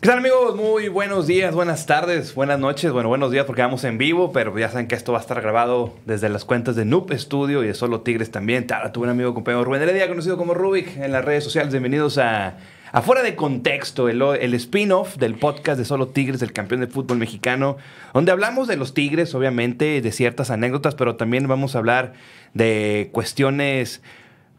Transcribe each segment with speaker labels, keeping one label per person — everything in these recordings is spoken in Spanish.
Speaker 1: ¿Qué tal amigos? Muy buenos días, buenas tardes, buenas noches, bueno, buenos días porque vamos en vivo, pero ya saben que esto va a estar grabado desde las cuentas de Noob Studio y de Solo Tigres también. Tara, tu un amigo compañero Rubén Heredia, conocido como Rubik en las redes sociales. Bienvenidos a Afuera de Contexto, el, el spin-off del podcast de Solo Tigres, del campeón de fútbol mexicano, donde hablamos de los Tigres, obviamente, de ciertas anécdotas, pero también vamos a hablar de cuestiones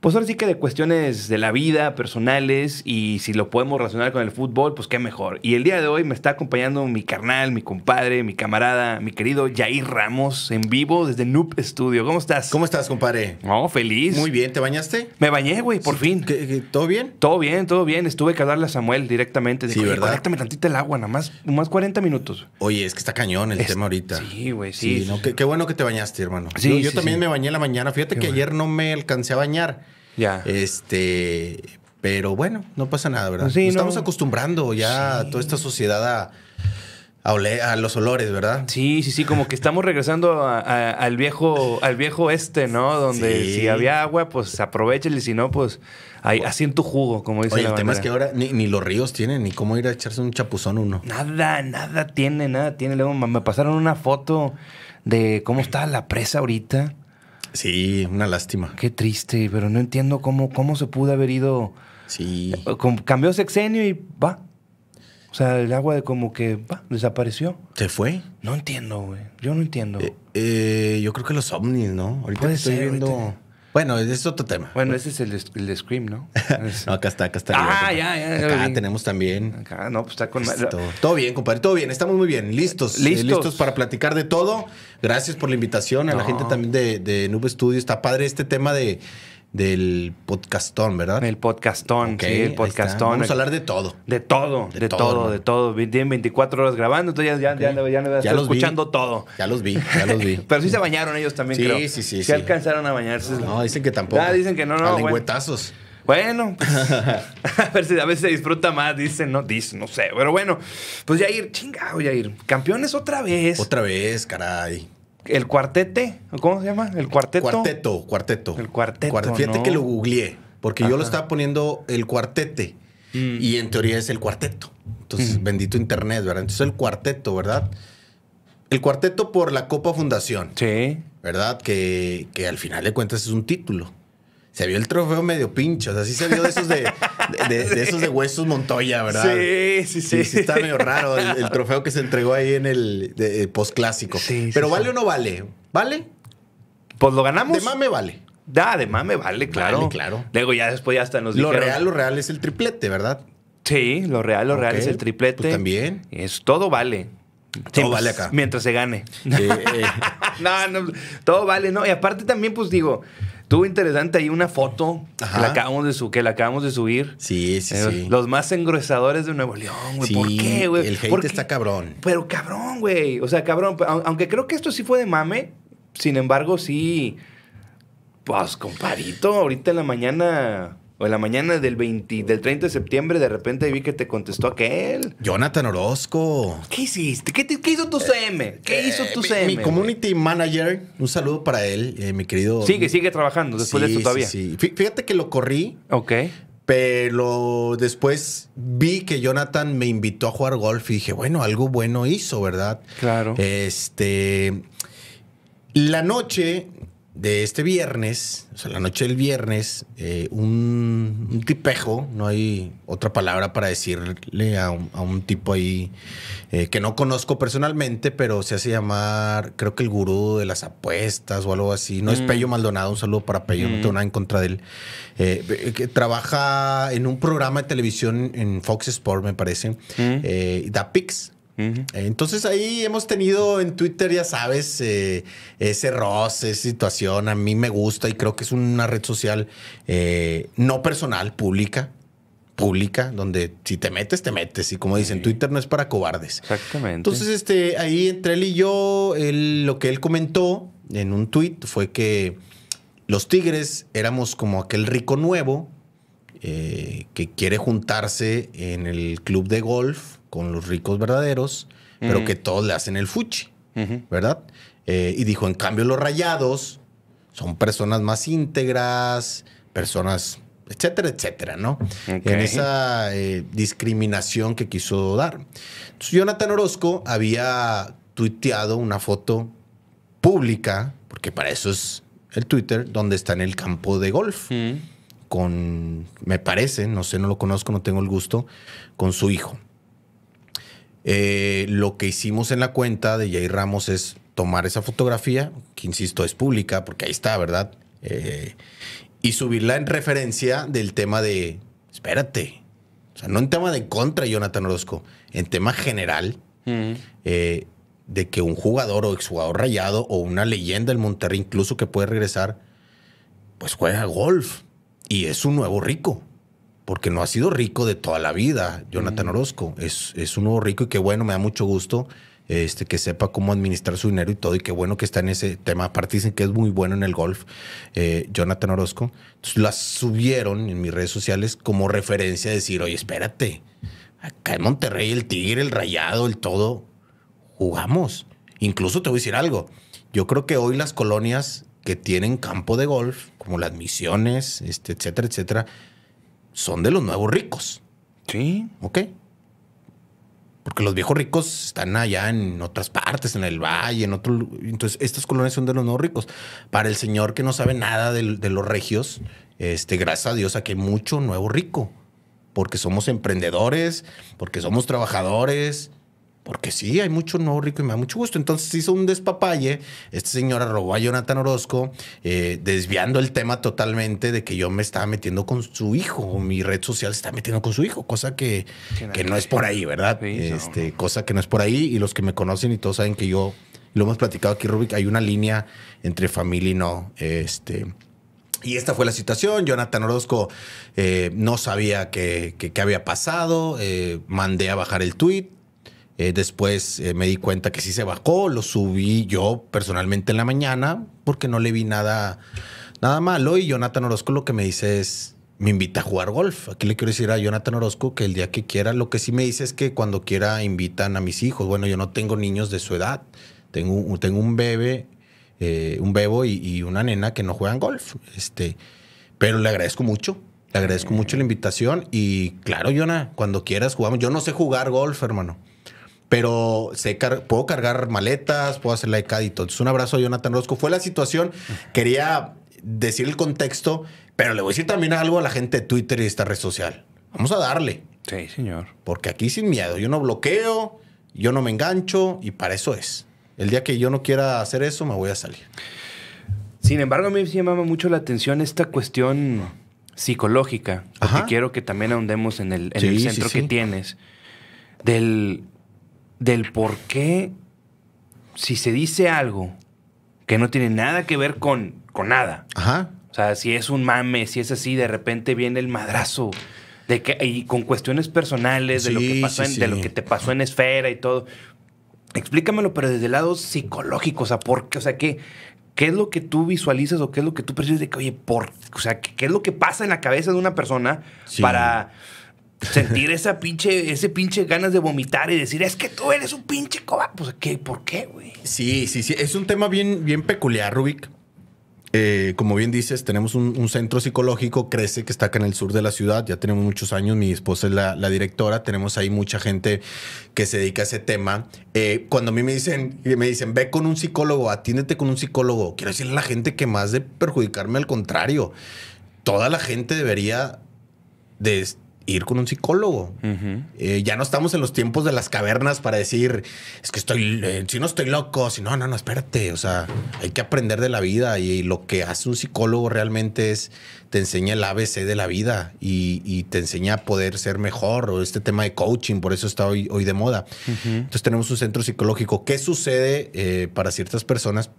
Speaker 1: pues ahora sí que de cuestiones de la vida, personales, y si lo podemos relacionar con el fútbol, pues qué mejor. Y el día de hoy me está acompañando mi carnal, mi compadre, mi camarada, mi querido Jair Ramos, en vivo desde Noob Studio. ¿Cómo estás? ¿Cómo estás, compadre? No, feliz. Muy bien, ¿te bañaste? Me bañé, güey, por fin. todo bien? Todo bien, todo bien. Estuve que hablarle a Samuel directamente. sí, ¿verdad? Conéctame
Speaker 2: tantito el agua, nada más, más 40 minutos. Oye, es que está cañón el tema ahorita. Sí, güey, sí. qué, bueno que te bañaste, hermano. Sí, yo, también me bañé la mañana. Fíjate que ayer no me alcancé a bañar. Ya. Este, pero bueno, no pasa nada, ¿verdad? Sí, Nos estamos acostumbrando ya a toda esta sociedad a, a, los olores, ¿verdad? Sí, sí, sí, como que estamos regresando
Speaker 1: al viejo al viejo este, ¿no? Donde si había agua, pues aprovechale, si no, pues ahí, así en tu jugo, como dice el tema es que
Speaker 2: ahora ni, los ríos tienen, ni cómo ir a echarse un
Speaker 1: chapuzón uno. Nada, nada tiene, nada tiene. Luego me pasaron una foto de cómo está la presa ahorita. Sí, una lástima. Qué triste, pero no entiendo cómo, cómo se pudo haber ido. Sí. Eh, cambió sexenio y va. O sea, el agua de como que va, desapareció.
Speaker 2: ¿Se fue? No entiendo, güey. Yo no entiendo. Eh, eh, yo creo que los ovnis, ¿no? Ahorita estoy viendo. Bueno, es otro tema. Bueno, ese es el, el Scream, ¿no? acá está, acá está. Ah, ya, ya. Acá tenemos también. Acá, no, pues está con... Todo bien, compadre, todo bien. Estamos muy bien, listos. Eh, listos. listos para platicar de todo. Gracias por la invitación a la gente también de, de Nube Studio. Está padre este tema de del podcastón, ¿verdad? El podcastón, sí, el podcastón. Vamos a hablar de todo. De todo, de, todo, de
Speaker 1: todo. Tienen 24 horas grabando, entonces ya, okay. ya, ya, escuchando todo. Ya los vi, ya los vi. Pero sí se bañaron ellos también, creo. Sí, sí, sí. Se alcanzaron a bañarse. No, dicen que tampoco. Ah, dicen que no, no. A lengüetazos. Bueno. pues, a, ver si, a veces se disfruta más, dicen, no, dicen, no sé. Pero bueno, pues ya ir, chingado, ya ir. Campeones otra vez. Otra vez, caray
Speaker 2: el cuartete, ¿cómo se llama? El cuarteto. Cuarteto, cuarteto. El cuarteto. fíjate que lo googleé, porque yo lo estaba poniendo el cuartete mm. y en teoría es el cuarteto. Entonces, mm. bendito internet, ¿verdad? Entonces, el cuarteto, ¿verdad? El cuarteto por la Copa Fundación. Sí. ¿Verdad? Que, que al final de cuentas es un título se vio el trofeo medio pincho. O sea, sí se vio de esos de, huesos Montoya, ¿verdad? Sí,
Speaker 1: sí, sí. Sí, está medio raro el,
Speaker 2: trofeo que se entregó ahí en el eh, postclásico. Sí, Pero ¿vale o no vale? ¿Vale? Pues lo ganamos. De mame vale. Da, de mame vale, claro. Vale, claro.
Speaker 1: Luego ya después ya hasta nos Lo real, lo real es el triplete, ¿verdad? Sí, lo real, lo real es el triplete. Pues también. todo vale. Todo vale pues, acá. Mientras se gane. no, no, todo vale, ¿no? Y aparte también, pues digo, Estuvo interesante ahí una foto que la, acabamos de subir. Sí, sí, eh, sí. Los más engrosadores de Nuevo León, güey. ¿Por qué, güey? El hate está cabrón. Pero cabrón, güey. O sea, cabrón. Aunque creo que esto sí fue de mame, sin embargo, sí. Pues, compadito, ahorita en la mañana o en la mañana del 20, del 30 de septiembre, de repente vi que te contestó aquel. Jonathan Orozco.
Speaker 2: ¿Qué hiciste? ¿Qué, hizo tu CM? ¿Qué hizo tu eh, CM? Eh, mi community manager, un saludo para él, eh, mi querido. Sigue, sigue
Speaker 1: trabajando después de eso todavía. Sí,
Speaker 2: sí. Fíjate que lo corrí. Ok. Pero después vi que Jonathan me invitó a jugar golf y dije, bueno, algo bueno hizo, ¿verdad? Claro. Este. La noche de este viernes, o sea, la noche del viernes, eh, un, tipejo, no hay otra palabra para decirle a un, tipo ahí eh, que no conozco personalmente, pero se hace llamar, creo que el gurú de las apuestas o algo así. No es mm. Pello Maldonado, un saludo para Pello, no mm. tengo nada en contra de él. Eh, que trabaja en un programa de televisión en Fox Sport, me parece, mm. da pics entonces ahí hemos tenido en Twitter, ya sabes, eh, ese roce, esa situación. A mí me gusta y creo que es una red social eh, no personal, pública, pública, donde si te metes, te metes. Y como dicen, Twitter no es para cobardes. Exactamente. Entonces, este, ahí entre él y yo, lo que él comentó en un tweet fue que los Tigres éramos como aquel rico nuevo eh, que quiere juntarse en el club de golf con los ricos verdaderos, pero que todos le hacen el fuchi, ¿verdad? Eh, y dijo, en cambio los rayados son personas más íntegras, personas, etcétera, etcétera, ¿no? En esa eh, discriminación que quiso dar. Entonces, Jonathan Orozco había tuiteado una foto pública, porque para eso es el Twitter, donde está en el campo de golf. Con, me parece, no sé, no lo conozco, no tengo el gusto, con su hijo. Eh, lo que hicimos en la cuenta de Jay Ramos es tomar esa fotografía, que insisto, es pública, porque ahí está, ¿verdad? Eh, y subirla en referencia del tema de, espérate, o sea, no en tema de contra Jonathan Orozco, en tema general, eh, de que un jugador o exjugador rayado o una leyenda del Monterrey incluso que puede regresar, pues juega golf y es un nuevo rico porque no ha sido rico de toda la vida, Jonathan mm. Orozco. Es, es nuevo rico y qué bueno, me da mucho gusto este, que sepa cómo administrar su dinero y todo, y qué bueno que está en ese tema. Aparte dicen que es muy bueno en el golf, eh, Jonathan Orozco. las subieron en mis redes sociales como referencia a decir, oye, espérate, acá en Monterrey el Tigre, el Rayado, el todo, jugamos. Incluso te voy a decir algo. Yo creo que hoy las colonias que tienen campo de golf, como las misiones, este, etcétera, etcétera, son de los nuevos ricos. Sí. Ok. Porque los viejos ricos están allá en otras partes, en el valle, en otro. Entonces, estas colonias son de los nuevos ricos. Para el señor que no sabe nada de, los regios, este, gracias a Dios aquí hay mucho nuevo rico. Porque somos emprendedores, porque somos trabajadores, porque sí, hay mucho no rico y me da mucho gusto. Entonces hizo un despapalle. Esta señora robó a Jonathan Orozco, eh, desviando el tema totalmente de que yo me estaba metiendo con su hijo, mi red social se está metiendo con su hijo, cosa que, que no es por ahí, ¿verdad? este, Cosa que no es por ahí. Y los que me conocen y todos saben que yo, lo hemos platicado aquí, Rubik, hay una línea entre familia y no. Este, y esta fue la situación. Jonathan Orozco eh, no sabía qué había pasado. Eh, mandé a bajar el tweet eh, después eh, me di cuenta que sí se bajó, lo subí yo personalmente en la mañana porque no le vi nada, nada malo. Y Jonathan Orozco lo que me dice es, me invita a jugar golf. Aquí le quiero decir a Jonathan Orozco que el día que quiera, lo que sí me dice es que cuando quiera invitan a mis hijos. Bueno, yo no tengo niños de su edad. Tengo, tengo un bebé, eh, un bebo y, una nena que no juegan golf. Este, pero le agradezco mucho. Le agradezco mucho la invitación y claro, Jonathan, cuando quieras jugamos. Yo no sé jugar golf, hermano pero puedo cargar maletas, puedo hacer la like y todo. un abrazo a Jonathan Rosco. Fue la situación. Quería decir el contexto, pero le voy a decir también algo a la gente de Twitter y esta red social. Vamos a darle. Sí, señor. Porque aquí sin miedo. Yo no bloqueo, yo no me engancho y para eso es. El día que yo no quiera hacer eso, me voy a salir. Sin embargo, a mí me llamaba mucho la atención esta cuestión
Speaker 1: psicológica, porque quiero que también ahondemos en el, centro que tienes, del del por qué si se dice algo que no tiene nada que ver con, con nada. O sea, si es un mame, si es así, de repente viene el madrazo. De que, y con cuestiones personales, de, lo que pasó en, de lo que te pasó en esfera y todo. Explícamelo, pero desde el lado psicológico, o sea, ¿por qué? O sea, ¿qué, ¿qué es lo que tú visualizas o qué es lo que tú percibes de que, oye, por, o sea, ¿qué, es lo que pasa en la cabeza de una persona para sentir esa pinche, ese pinche ganas de vomitar
Speaker 2: y decir, es que tú eres un pinche coba Pues, ¿qué? ¿por qué, güey? Sí, sí, sí. Es un tema bien, bien peculiar, Rubik. Eh, como bien dices, tenemos un, centro psicológico, crece, que está acá en el sur de la ciudad, ya tenemos muchos años, mi esposa es la, directora, tenemos ahí mucha gente que se dedica a ese tema. Eh, cuando a mí me dicen, me dicen, ve con un psicólogo, atiéndete con un psicólogo, quiero decirle a la gente que más de perjudicarme, al contrario, toda la gente debería de ir con un psicólogo. Eh, ya no estamos en los tiempos de las cavernas para decir, es que estoy, eh, si no estoy loco, si no, no, no, espérate. O sea, hay que aprender de la vida y, lo que hace un psicólogo realmente es, te enseña el ABC de la vida y, te enseña a poder ser mejor o este tema de coaching, por eso está hoy, de moda. Entonces tenemos un centro psicológico. ¿Qué sucede eh, para ciertas personas?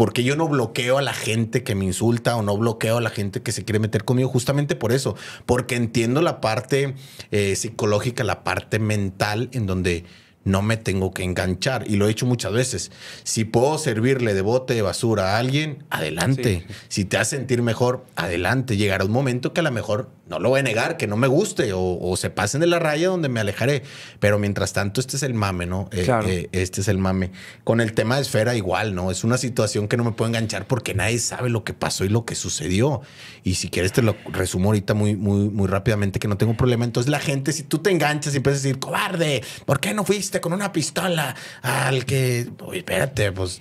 Speaker 2: porque yo no bloqueo a la gente que me insulta o no bloqueo a la gente que se quiere meter conmigo, justamente por eso, porque entiendo la parte eh, psicológica, la parte mental en donde no me tengo que enganchar. Y lo he hecho muchas veces. Si puedo servirle de bote de basura a alguien, adelante. Si te hace sentir mejor, adelante. Llegará un momento que a lo mejor no lo voy a negar, que no me guste o, se pasen de la raya donde me alejaré. Pero mientras tanto, este es el mame, ¿no? Eh, eh, este es el mame. Con el tema de esfera igual, ¿no? Es una situación que no me puedo enganchar porque nadie sabe lo que pasó y lo que sucedió. Y si quieres te lo resumo ahorita muy, muy, muy rápidamente que no tengo problema. Entonces la gente, si tú te enganchas y empiezas a decir, cobarde, ¿por qué no fuiste? con una pistola al que. Oye, espérate, pues.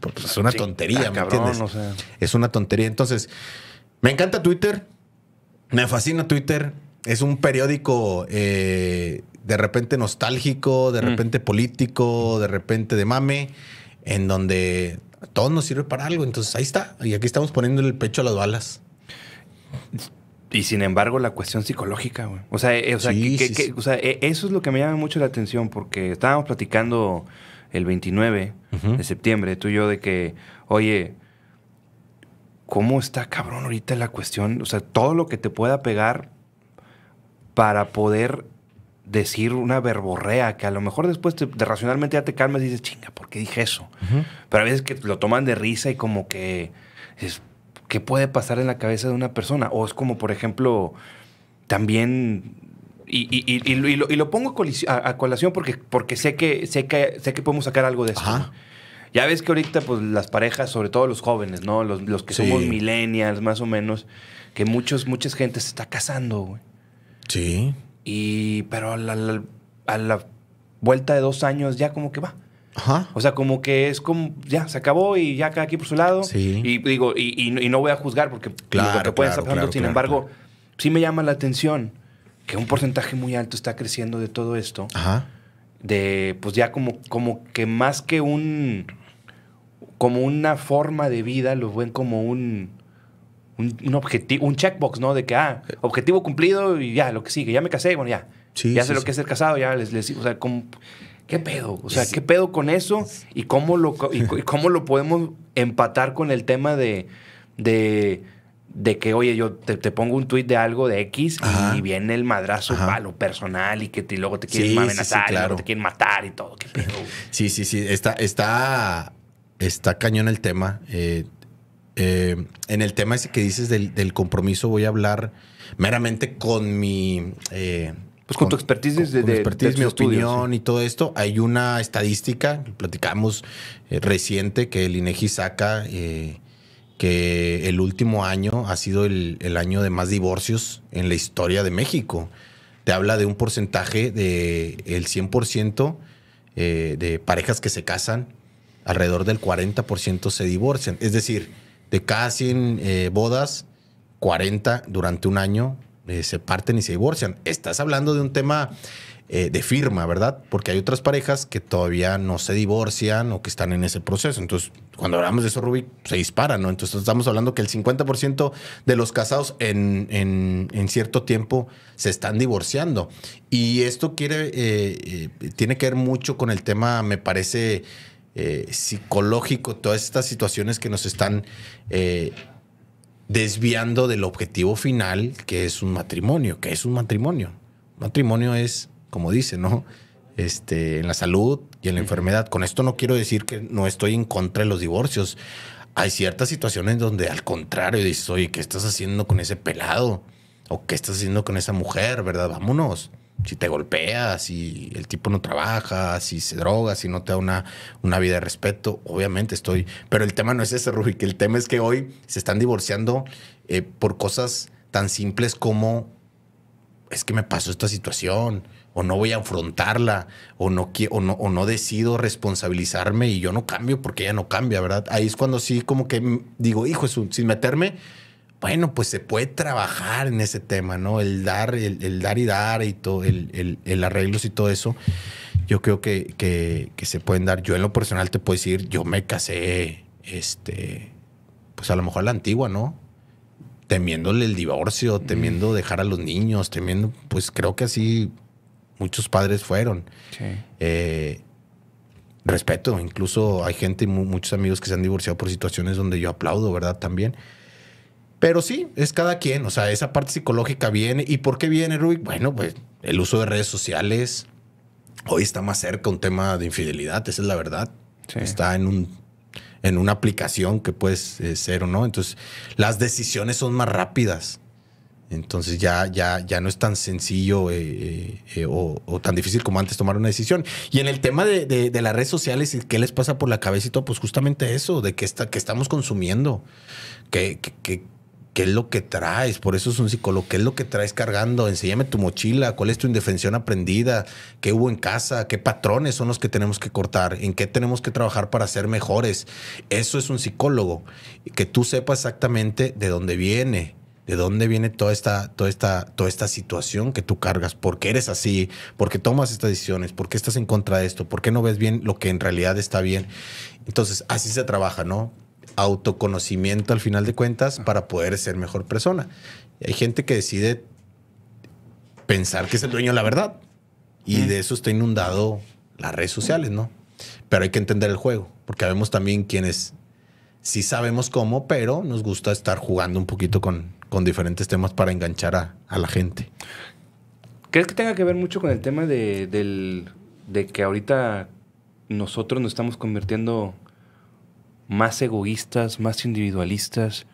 Speaker 2: pues es una tontería, ¿me entiendes? Es una tontería. Entonces, me encanta Twitter. Me fascina Twitter. Es un periódico eh, de repente nostálgico, de mm. repente político, de repente de mame, en donde todo nos sirve para algo. Entonces ahí está. Y aquí estamos poniendo el pecho a las balas. Y
Speaker 1: sin embargo, la cuestión psicológica, güey. O sea,
Speaker 2: eso es
Speaker 1: lo que me llama mucho la atención, porque estábamos platicando el 29 de septiembre, tú y yo, de que, oye, ¿cómo está cabrón ahorita la cuestión? O sea, todo lo que te pueda pegar para poder decir una verborrea que a lo mejor después te, de racionalmente ya te calmas y dices, chinga, ¿por qué dije eso? Pero a veces que lo toman de risa y como que qué puede pasar en la cabeza de una persona. O es como, por ejemplo, también y, lo, pongo a, colación porque, sé, que, sé, que, sé que podemos sacar algo de eso. Ya ves que ahorita pues, las parejas, sobre todo los jóvenes, ¿no? Los, que somos millennials más o menos, que muchos, mucha gente se está casando, güey. Sí. Y, pero a a la, vuelta de dos años ya como que va. O sea, como que es como, ya, se acabó y ya cada aquí por su lado. Y digo, y, no voy a juzgar porque claro, lo estar pasando. sin embargo, sí me llama la atención que un porcentaje muy alto está creciendo de todo esto. Ajá. De, pues ya como, como que más que un, como una forma de vida, lo ven como un, un, objetivo, un checkbox, ¿no? De que, ah, eh. objetivo cumplido y ya, lo que sigue, ya me casé, bueno, ya. ya sé lo que es ser casado, ya les, les o sea, como, ¿Qué pedo? O sea, ¿qué pedo con eso? ¿Y cómo lo, cómo lo podemos empatar con el tema de, de, que, oye, yo te, pongo un tuit de algo de X y viene el madrazo a lo personal y que te, luego te quieren amenazar y te quieren matar y todo.
Speaker 2: ¿Qué pedo? Sí, sí, sí. Está, está, está cañón el tema. Eh, eh, en el tema ese que dices del, compromiso voy a hablar meramente con mi... Eh, pues con, tu expertise desde de, mi opinión y todo esto, hay una estadística, platicamos eh, reciente, que el INEGI saca eh, que el último año ha sido el, año de más divorcios en la historia de México. Te habla de un porcentaje del 100% eh, de parejas que se casan, alrededor del 40% se divorcian. Es decir, de casi 100 bodas, 40 durante un año eh, se parten y se divorcian. Estás hablando de un tema eh, de firma, ¿verdad? Porque hay otras parejas que todavía no se divorcian o que están en ese proceso. Entonces, cuando hablamos de eso, Rubí, se dispara, ¿no? Entonces, estamos hablando que el 50% de los casados en, en, cierto tiempo se están divorciando. Y esto quiere, eh, tiene que ver mucho con el tema, me parece, psicológico, todas estas situaciones que nos están desviando del objetivo final, que es un matrimonio, que es un matrimonio. matrimonio es, como dice, ¿no? Este, en la salud y en la enfermedad. Con esto no quiero decir que no estoy en contra de los divorcios. Hay ciertas situaciones donde al contrario dices, oye, ¿qué estás haciendo con ese pelado? ¿O qué estás haciendo con esa mujer? ¿Verdad? Vámonos si te golpeas, si el tipo no trabaja, si se droga, si no te da una, una vida de respeto, obviamente estoy. Pero el tema no es ese, Rubik. El tema es que hoy se están divorciando eh, por cosas tan simples como es que me pasó esta situación, o no voy a afrontarla, o no, o no, o no decido responsabilizarme y yo no cambio porque ella no cambia, ¿verdad? Ahí es cuando sí, como que digo, hijo, sin meterme, bueno, pues se puede trabajar en ese tema, ¿no? El dar, el, dar y dar y todo, el, arreglos y todo eso. Yo creo que, se pueden dar. Yo en lo personal te puedo decir, yo me casé, este, pues a lo mejor la antigua, ¿no? Temiéndole el divorcio, temiendo dejar a los niños, temiendo, pues creo que así muchos padres fueron. Sí. Eh, respeto, incluso hay gente, y muchos amigos que se han divorciado por situaciones donde yo aplaudo, ¿verdad? También pero sí, es cada quien, o sea, esa parte psicológica viene. ¿Y por qué viene, Rubik? Bueno, pues el uso de redes sociales. Hoy está más cerca un tema de infidelidad, esa es la verdad. Está en un en una aplicación que puedes eh, ser o no. Entonces, las decisiones son más rápidas. Entonces ya, ya, ya no es tan sencillo eh, eh, o, tan difícil como antes tomar una decisión. Y en el tema de, las redes sociales y qué les pasa por la cabeza pues justamente eso, de que, está, que estamos consumiendo, que, que ¿Qué es lo que traes? Por eso es un psicólogo. ¿Qué es lo que traes cargando? Enséñame tu mochila. ¿Cuál es tu indefensión aprendida? ¿Qué hubo en casa? ¿Qué patrones son los que tenemos que cortar? ¿En qué tenemos que trabajar para ser mejores? Eso es un psicólogo. Que tú sepas exactamente de dónde viene. ¿De dónde viene toda esta, toda, esta, toda esta situación que tú cargas? ¿Por qué eres así? ¿Por qué tomas estas decisiones? ¿Por qué estás en contra de esto? ¿Por qué no ves bien lo que en realidad está bien? Entonces, así se trabaja, ¿no? autoconocimiento al final de cuentas para poder ser mejor persona. hay gente que decide pensar que es el dueño de la verdad. Y de eso está inundado las redes sociales, ¿no? Pero hay que entender el juego, porque vemos también quienes sí sabemos cómo, pero nos gusta estar jugando un poquito con, con diferentes temas para enganchar a, la gente.
Speaker 1: ¿Crees que tenga que ver mucho con el tema del, de que ahorita nosotros nos estamos convirtiendo más egoístas, más individualistas,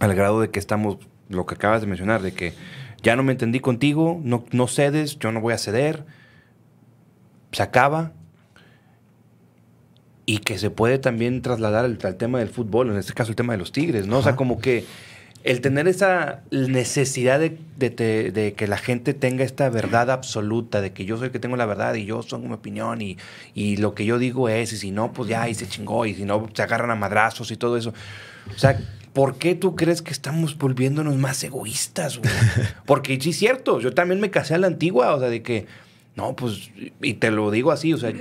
Speaker 1: al grado de que estamos, lo que acabas de mencionar, de que ya no me entendí contigo, no, no cedes, yo no voy a ceder, se acaba. Y que se puede también trasladar al, tema del fútbol, en este caso el tema de los Tigres, ¿no? O sea, como que el tener esa necesidad de, que la gente tenga esta verdad absoluta, de que yo soy el que tengo la verdad y yo soy mi opinión y, lo que yo digo es, y si no, pues ya, y se chingó, y si no, se agarran a madrazos y todo eso. O sea, ¿por qué tú crees que estamos volviéndonos más egoístas? Porque sí es cierto, yo también me casé a la antigua, o sea, de que, no, pues, y te lo digo así, o sea,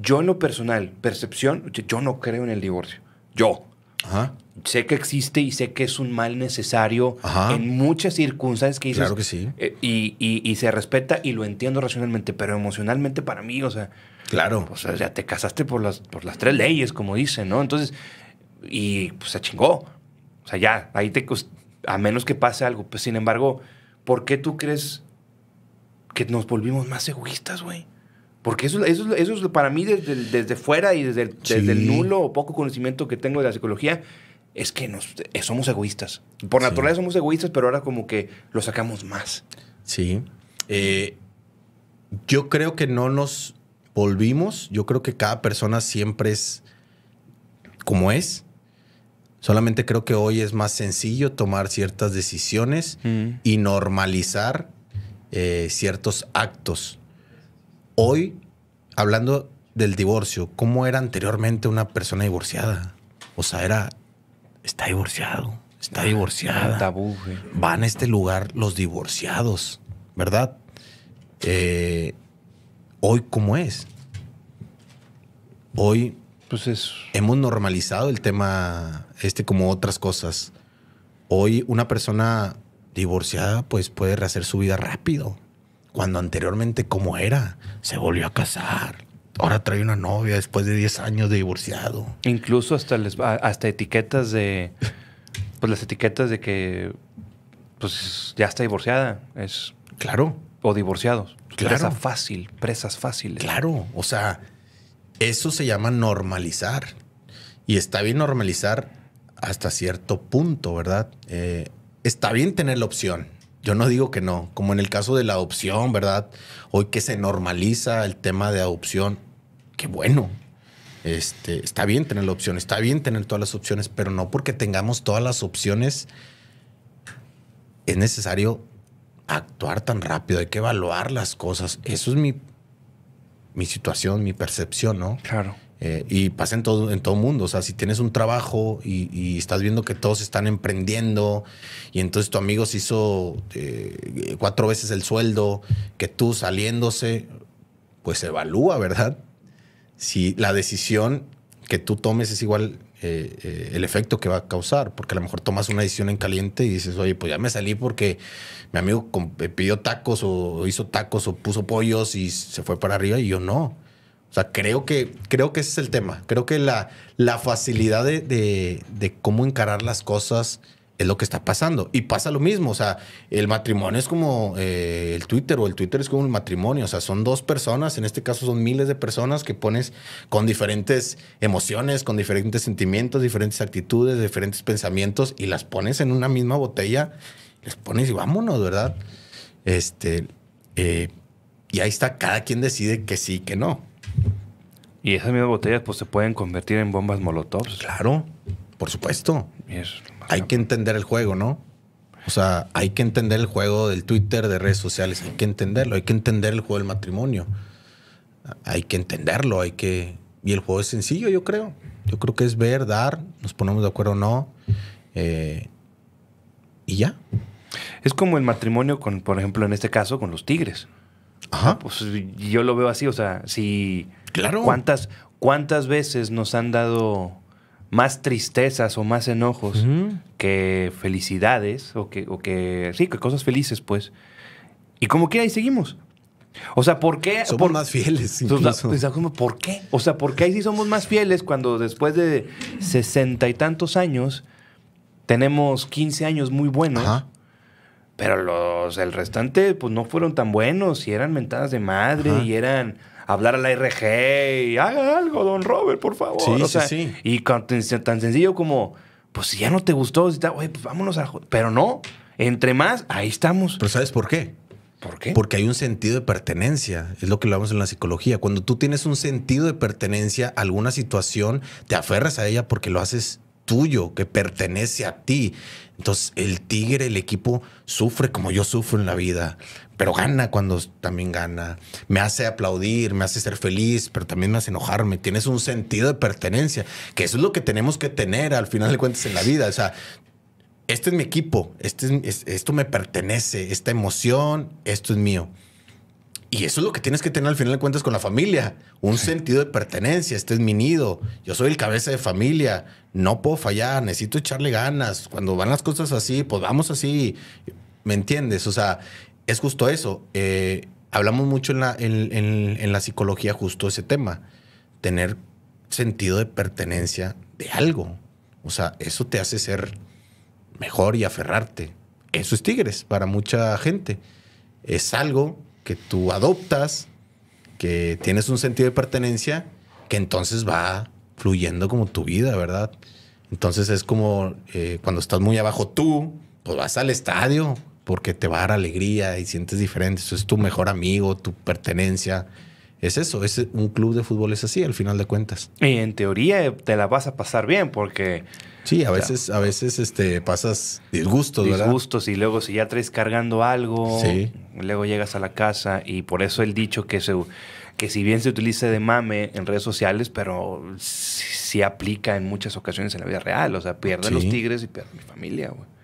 Speaker 1: yo en lo personal, percepción, yo no creo en el divorcio. Yo. Ajá sé que existe y sé que es un mal necesario en muchas circunstancias que dices. Claro que sí. Eh, y, y, se respeta y lo entiendo racionalmente, pero emocionalmente para mí, o sea. Claro. O sea, ya te casaste por las, por las tres leyes, como dicen, ¿no? Entonces, y pues se chingó. O sea, ya, ahí te. A menos que pase algo. Pues sin embargo, ¿por qué tú crees que nos volvimos más egoístas, güey? Porque eso, eso, eso es para mí desde, desde fuera y desde, desde el nulo o poco conocimiento que tengo de la psicología, es que nos, eh, somos egoístas. Por naturaleza somos egoístas, pero ahora como que
Speaker 2: lo sacamos más. Sí. Eh, yo creo que no nos volvimos. Yo creo que cada persona siempre es como es. Solamente creo que hoy es más sencillo tomar ciertas decisiones mm. y normalizar eh, ciertos actos. Hoy, hablando del divorcio, ¿cómo era anteriormente una persona divorciada? O sea, era está divorciado, está ah, divorciada. tabú, Van a este lugar los divorciados, ¿verdad? Eh, hoy, ¿cómo es? Hoy pues hemos normalizado el tema este como otras cosas. Hoy una persona divorciada pues puede rehacer su vida rápido, cuando anteriormente ¿cómo era, se volvió a casar, ahora trae una novia después de 10 años de divorciado. Incluso hasta, les,
Speaker 1: hasta etiquetas de. Pues las etiquetas de que. Pues ya está divorciada. Es. Claro. O divorciados. Presa fácil, presas
Speaker 2: fáciles. Claro. O sea, eso se llama normalizar. Y está bien normalizar hasta cierto punto, ¿verdad? Eh, está bien tener la opción. Yo no digo que no, como en el caso de la adopción, ¿verdad? Hoy que se normaliza el tema de adopción, qué bueno. Este, está bien tener la opción, está bien tener todas las opciones, pero no porque tengamos todas las opciones es necesario actuar tan rápido, hay que evaluar las cosas. Eso es mi, situación, mi percepción, ¿no? Claro. Eh, y pasa en todo, en todo mundo. O sea, si tienes un trabajo y, estás viendo que todos están emprendiendo y entonces tu amigo se hizo eh, cuatro veces el sueldo que tú saliéndose, pues evalúa, ¿verdad? si la decisión que tú tomes es igual eh, eh, el efecto que va a causar, porque a lo mejor tomas una decisión en caliente y dices, oye, pues ya me salí porque mi amigo eh, pidió tacos o hizo tacos o puso pollos y se fue para arriba y yo no. O sea, creo que, creo que ese es el tema. Creo que la, la facilidad de, de cómo encarar las cosas, es lo que está pasando. Y pasa lo mismo, o sea, el matrimonio es como eh, el Twitter o el Twitter es como el matrimonio, o sea, son dos personas, en este caso son miles de personas que pones con diferentes emociones, con diferentes sentimientos, diferentes actitudes, diferentes pensamientos y las pones en una misma botella, les pones y vámonos, ¿verdad? Este, eh, y ahí está, cada quien decide que sí, que no. Y esas mismas botellas pues se pueden convertir en bombas molotov. Claro, por supuesto hay que entender el juego, ¿no? O sea, hay que entender el juego del Twitter, de redes sociales, hay que entenderlo, hay que entender el juego del matrimonio, hay que entenderlo, hay que... Y el juego es sencillo, yo creo. Yo creo que es ver, dar, nos ponemos de acuerdo o no, eh, y ya. Es
Speaker 1: como el matrimonio con, por ejemplo, en este caso, con los tigres. Ajá. Ah, pues yo lo veo así, o sea, si... Claro. ¿Cuántas, cuántas veces nos han dado más tristezas o más enojos que felicidades o que, que, sí, que cosas felices, pues. Y como quiera, ahí seguimos. O sea, ¿por qué? Somos más fieles. Pues, incluso. Pues, ¿Por qué? O sea, ¿por qué ahí sí somos más fieles cuando después de sesenta y tantos años tenemos 15 años muy buenos? Pero los, el restante, pues no fueron tan buenos y eran mentadas de madre y eran hablar a la RG y haga algo, don Robert, por favor. Sí, sí. Y tan sencillo como, pues si ya no te gustó, pues vámonos a... Pero no, entre más, ahí
Speaker 2: estamos. Pero ¿sabes por qué? ¿Por qué? Porque hay un sentido de pertenencia, es lo que hablamos en la psicología. Cuando tú tienes un sentido de pertenencia a alguna situación, te aferras a ella porque lo haces tuyo, que pertenece a ti. Entonces el tigre, el equipo, sufre como yo sufro en la vida, pero gana cuando también gana. Me hace aplaudir, me hace ser feliz, pero también me hace enojarme. Tienes un sentido de pertenencia, que eso es lo que tenemos que tener al final de cuentas en la vida. O sea, este es mi equipo, este esto me pertenece, esta emoción, esto es mío. Y eso es lo que tienes que tener al final de cuentas con la familia, un sentido de pertenencia, este es mi nido, yo soy el cabeza de familia, no puedo fallar, necesito echarle ganas, cuando van las cosas así, pues vamos así, ¿me entiendes? O sea, es justo eso. Eh, hablamos mucho en la, psicología justo ese tema. Tener sentido de pertenencia de algo. O sea, eso te hace ser mejor y aferrarte. Eso es Tigres para mucha gente. Es algo que tú adoptas, que tienes un sentido de pertenencia, que entonces va fluyendo como tu vida, ¿verdad? Entonces es como eh, cuando estás muy abajo tú, pues vas al estadio, porque te va a dar alegría y sientes diferente. Eso es tu mejor amigo, tu pertenencia. Es eso, es un club de fútbol es así, al final de cuentas.
Speaker 1: Y en teoría eh, te la vas a pasar bien porque... Sí, a veces,
Speaker 2: a veces este, pasas disgustos, disgustos ¿verdad?
Speaker 1: Disgustos y luego si ya traes cargando algo, luego llegas a la casa y por eso el dicho que se que si bien se utiliza de mame en redes sociales, pero sí, aplica en muchas ocasiones en la vida real. O sea, pierden los tigres y pierden mi familia, güey.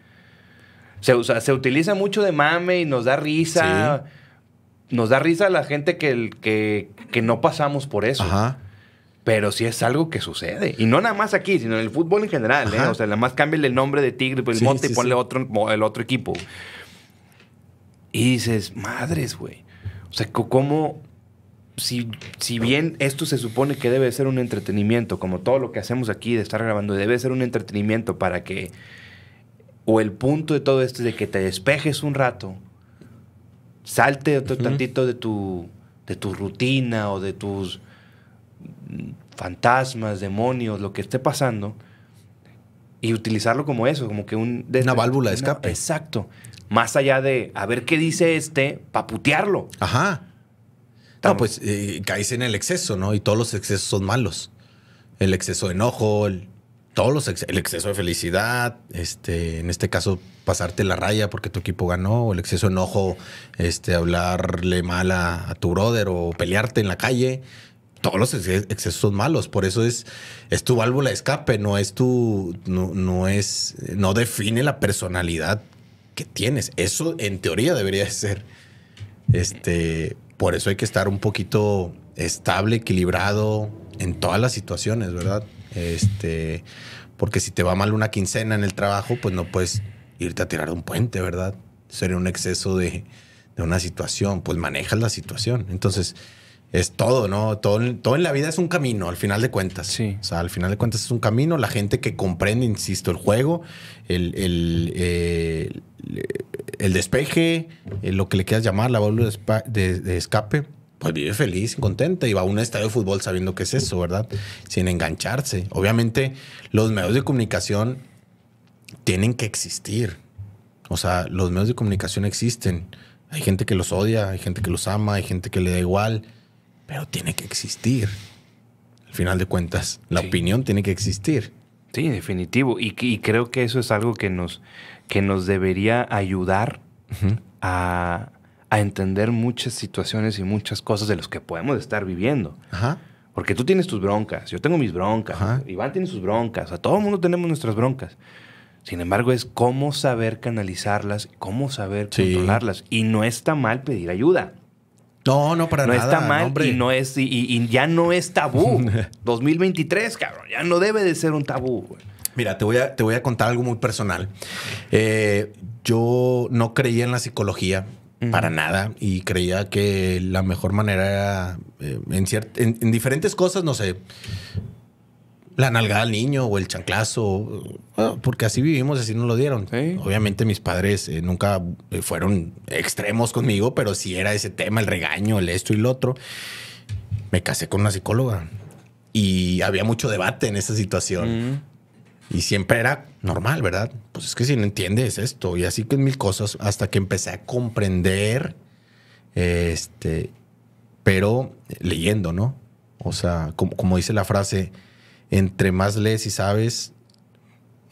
Speaker 1: Se, utiliza mucho de mame y nos da risa. Nos da risa a la gente que, que no pasamos por eso. Pero sí es algo que sucede. Y no nada más aquí, sino en el fútbol en general. ¿eh? O sea, nada más cámbiale el nombre de Tigre, pues, el monte y ponle otro, el otro equipo. Y dices, madres, güey. O sea, ¿cómo, si, si, bien esto se supone que debe ser un entretenimiento, como todo lo que hacemos aquí de estar grabando, debe ser un entretenimiento para que o el punto de todo esto es de que te despejes un rato, salte otro tantito de tu, de tu rutina o de tus fantasmas, demonios, lo que esté pasando, y utilizarlo como eso, como que un... De, una válvula de escape. exacto. Más allá de, a ver qué dice este, paputearlo. putearlo.
Speaker 2: Ajá. No, pues eh, caes en el exceso, ¿no? Y todos los excesos son malos. El exceso de enojo, el, todos los el exceso de felicidad, este, en este caso pasarte la raya porque tu equipo ganó, o el exceso de enojo, este, hablarle mal a, tu brother o pelearte en la calle, todos los excesos son malos, por eso es, es tu válvula de escape, no es tu, no, es, no define la personalidad que tienes. Eso en teoría debería ser. Este, por eso hay que estar un poquito estable, equilibrado en todas las situaciones, ¿verdad? Este, porque si te va mal una quincena en el trabajo, pues no puedes irte a tirar un puente, ¿verdad? Sería un exceso de, una situación, pues manejas la situación. Entonces, es todo, ¿no? Todo, todo en la vida es un camino, al final de cuentas. Sí. O sea, al final de cuentas es un camino. La gente que comprende, insisto, el juego, el, el, eh, el despeje, eh, lo que le quieras llamar, la válvula de escape, pues, vive feliz contenta y va a un estadio de fútbol sabiendo que es eso, ¿verdad? Sin engancharse. Obviamente, los medios de comunicación tienen que existir. O sea, los medios de comunicación existen. Hay gente que los odia, hay gente que los ama, hay gente que le da igual, pero tiene que existir. Al final de cuentas, la opinión tiene que existir. Sí,
Speaker 1: definitivo. Y, y, creo que eso es algo que nos, que nos debería ayudar a, a entender muchas situaciones y muchas cosas de los que podemos estar viviendo. Porque tú tienes tus broncas, yo tengo mis broncas, Iván tiene sus broncas, a todo el mundo tenemos nuestras broncas. Sin embargo, es cómo saber canalizarlas, cómo saber controlarlas. Y no está mal pedir ayuda. No, no, para nada. No está mal y, no es, y, ya no es tabú. 2023, cabrón, ya no debe de ser un tabú.
Speaker 2: Mira, te voy, a, te voy a contar algo muy personal. Eh, yo no creía en la psicología para nada. Y creía que la mejor manera eh, era en, diferentes cosas, no sé, la nalgada al niño o el chanclazo, porque así vivimos, así nos lo dieron. Obviamente mis padres eh, nunca fueron extremos conmigo, pero si era ese tema, el regaño, el esto y lo otro. Me casé con una psicóloga y había mucho debate en esa situación. Y siempre era normal, ¿verdad? Pues es que si no entiendes esto y así que mil cosas hasta que empecé a comprender, este, pero leyendo, ¿no? O sea, como, como dice la frase, entre más lees y sabes,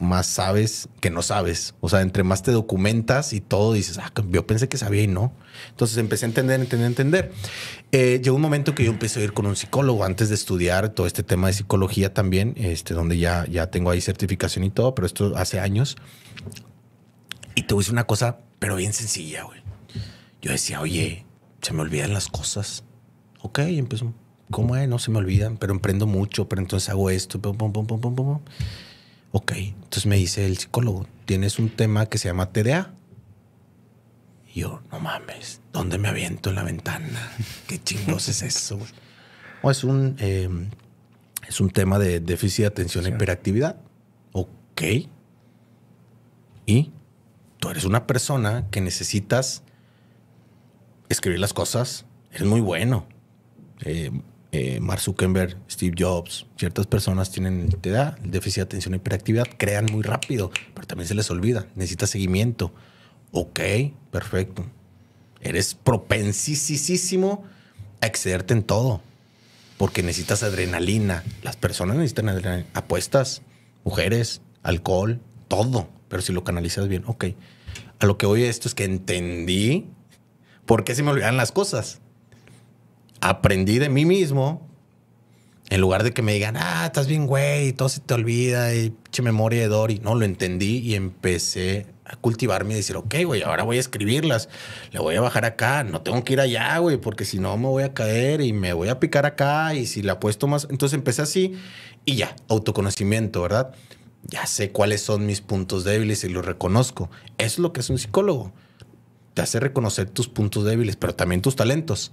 Speaker 2: más sabes que no sabes. O sea, entre más te documentas y todo, dices, ah, yo pensé que sabía y no. Entonces empecé a entender, entender, entender. Eh, llegó un momento que yo empecé a ir con un psicólogo antes de estudiar todo este tema de psicología también, este, donde ya, ya tengo ahí certificación y todo, pero esto hace años. Y te voy una cosa, pero bien sencilla, güey. Yo decía, oye, se me olvidan las cosas. Ok, y empezó. ¿Cómo es? No se me olvidan, pero emprendo mucho, pero entonces hago esto. Pum, pum, pum, Ok, entonces me dice el psicólogo, tienes un tema que se llama TDA. Y yo, no mames, ¿dónde me aviento en la ventana? ¿Qué chingos es eso? O es un, em, es un tema de déficit de atención e hiperactividad. Ok. Y tú eres una persona que necesitas escribir las cosas. Eres muy bueno. Eh, eh, Mark Zuckerberg, Steve Jobs, ciertas personas tienen te déficit de atención e hiperactividad, crean muy rápido, pero también se les olvida, necesita seguimiento. Ok, perfecto. Eres propensísimo a excederte en todo, porque necesitas adrenalina. Las personas necesitan adrenalina. apuestas, mujeres, alcohol, todo, pero si lo canalizas bien, ok. A lo que voy esto es que entendí por qué se me olvidan las cosas aprendí de mí mismo, en lugar de que me digan, ah, estás bien, güey, todo se te olvida, y pinche memoria de Dory. No, lo entendí y empecé a cultivarme y decir, ok, güey, ahora voy a escribirlas, le voy a bajar acá, no tengo que ir allá, güey, porque si no me voy a caer y me voy a picar acá y si la apuesto más. Entonces empecé así y ya, autoconocimiento, ¿verdad? Ya sé cuáles son mis puntos débiles y los reconozco. Eso es lo que es un psicólogo. Te hace reconocer tus puntos débiles, pero también tus talentos.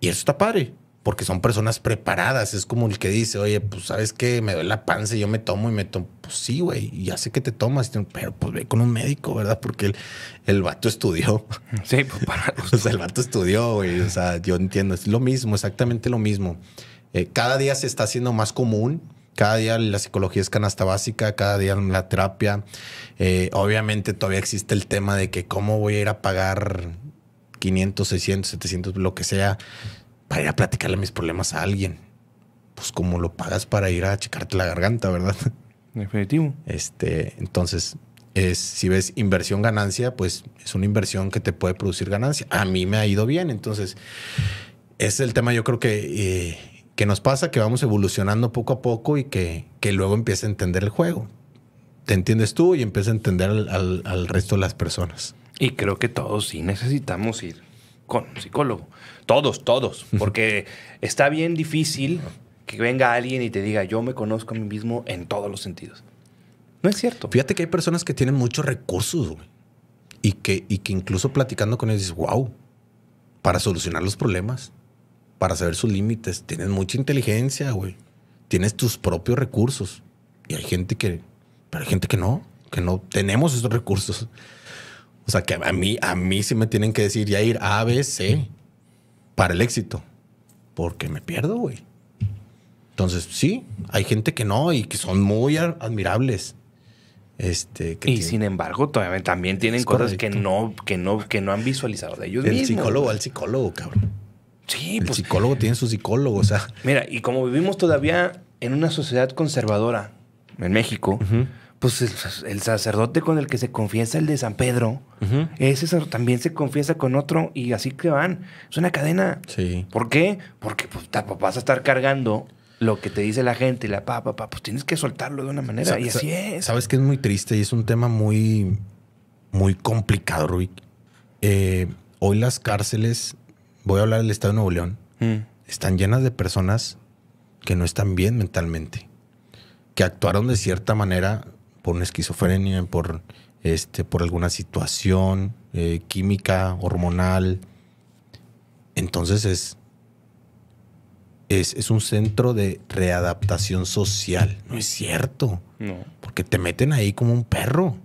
Speaker 2: Y eso está padre, porque son personas preparadas. Es como el que dice, oye, pues sabes que me duele la panza y yo me tomo y me tomo. Pues sí, güey, ya sé que te tomas, pero pues ve con un médico, ¿verdad? Porque el, el vato estudió. Sí, pues o el vato estudió, güey. O sea, yo entiendo, es lo mismo, exactamente lo mismo. Eh, cada día se está haciendo más común. Cada día la psicología es canasta básica, cada día la terapia. Eh, obviamente todavía existe el tema de que cómo voy a ir a pagar 500, 600, 700, lo que sea, para ir a platicarle mis problemas a alguien. Pues como lo pagas para ir a achicarte la garganta, ¿verdad? Definitivo. Este, entonces, es, si ves inversión ganancia, pues es una inversión que te puede producir ganancia. A mí me ha ido bien, entonces es el tema yo creo que, eh, que nos pasa, que vamos evolucionando poco a poco y que, luego empieza a entender el juego. Te entiendes tú y empieza a entender al, al, al resto de las personas. Y creo que todos sí necesitamos ir
Speaker 1: con un psicólogo. Todos, todos. Porque está bien difícil que venga alguien y te diga, yo me conozco a mí mismo en todos los sentidos.
Speaker 2: No es cierto. Fíjate que hay personas que tienen muchos recursos, güey. Y que, y que incluso platicando con ellos dices, wow, para solucionar los problemas, para saber sus límites, tienes mucha inteligencia, güey. Tienes tus propios recursos. Y hay gente que, pero hay gente que no, que no tenemos esos recursos. O sea, que a mí, a mí sí me tienen que decir ya ir A, B, C para el éxito. Porque me pierdo, güey. Entonces, sí, hay gente que no y que son muy admirables. Este, y sin embargo, también, también tienen cosas que no, que,
Speaker 1: no, que no han visualizado de ellos el mismos. El psicólogo al psicólogo, cabrón. Sí, El pues. psicólogo tiene su
Speaker 2: psicólogo, o sea.
Speaker 1: Mira, y como vivimos todavía en una sociedad conservadora en México, pues el, sacerdote con el que se confiesa, el de San Pedro, ese también se confiesa con otro y así que van. Es una cadena. Sí. ¿Por qué? Porque pues, pues, vas a estar cargando lo que te dice la gente y la papá, pues tienes que soltarlo de una manera. y así es.
Speaker 2: Sabes que es muy triste y es un tema muy, muy complicado, Rubik. Eh, hoy las cárceles, voy a hablar del Estado de Nuevo León, mm. están llenas de personas que no están bien mentalmente, que actuaron de cierta manera por una esquizofrenia, por, este, por alguna situación eh, química, hormonal. Entonces es, es, es, un centro de readaptación social. No es cierto. No. Porque te meten ahí como un perro.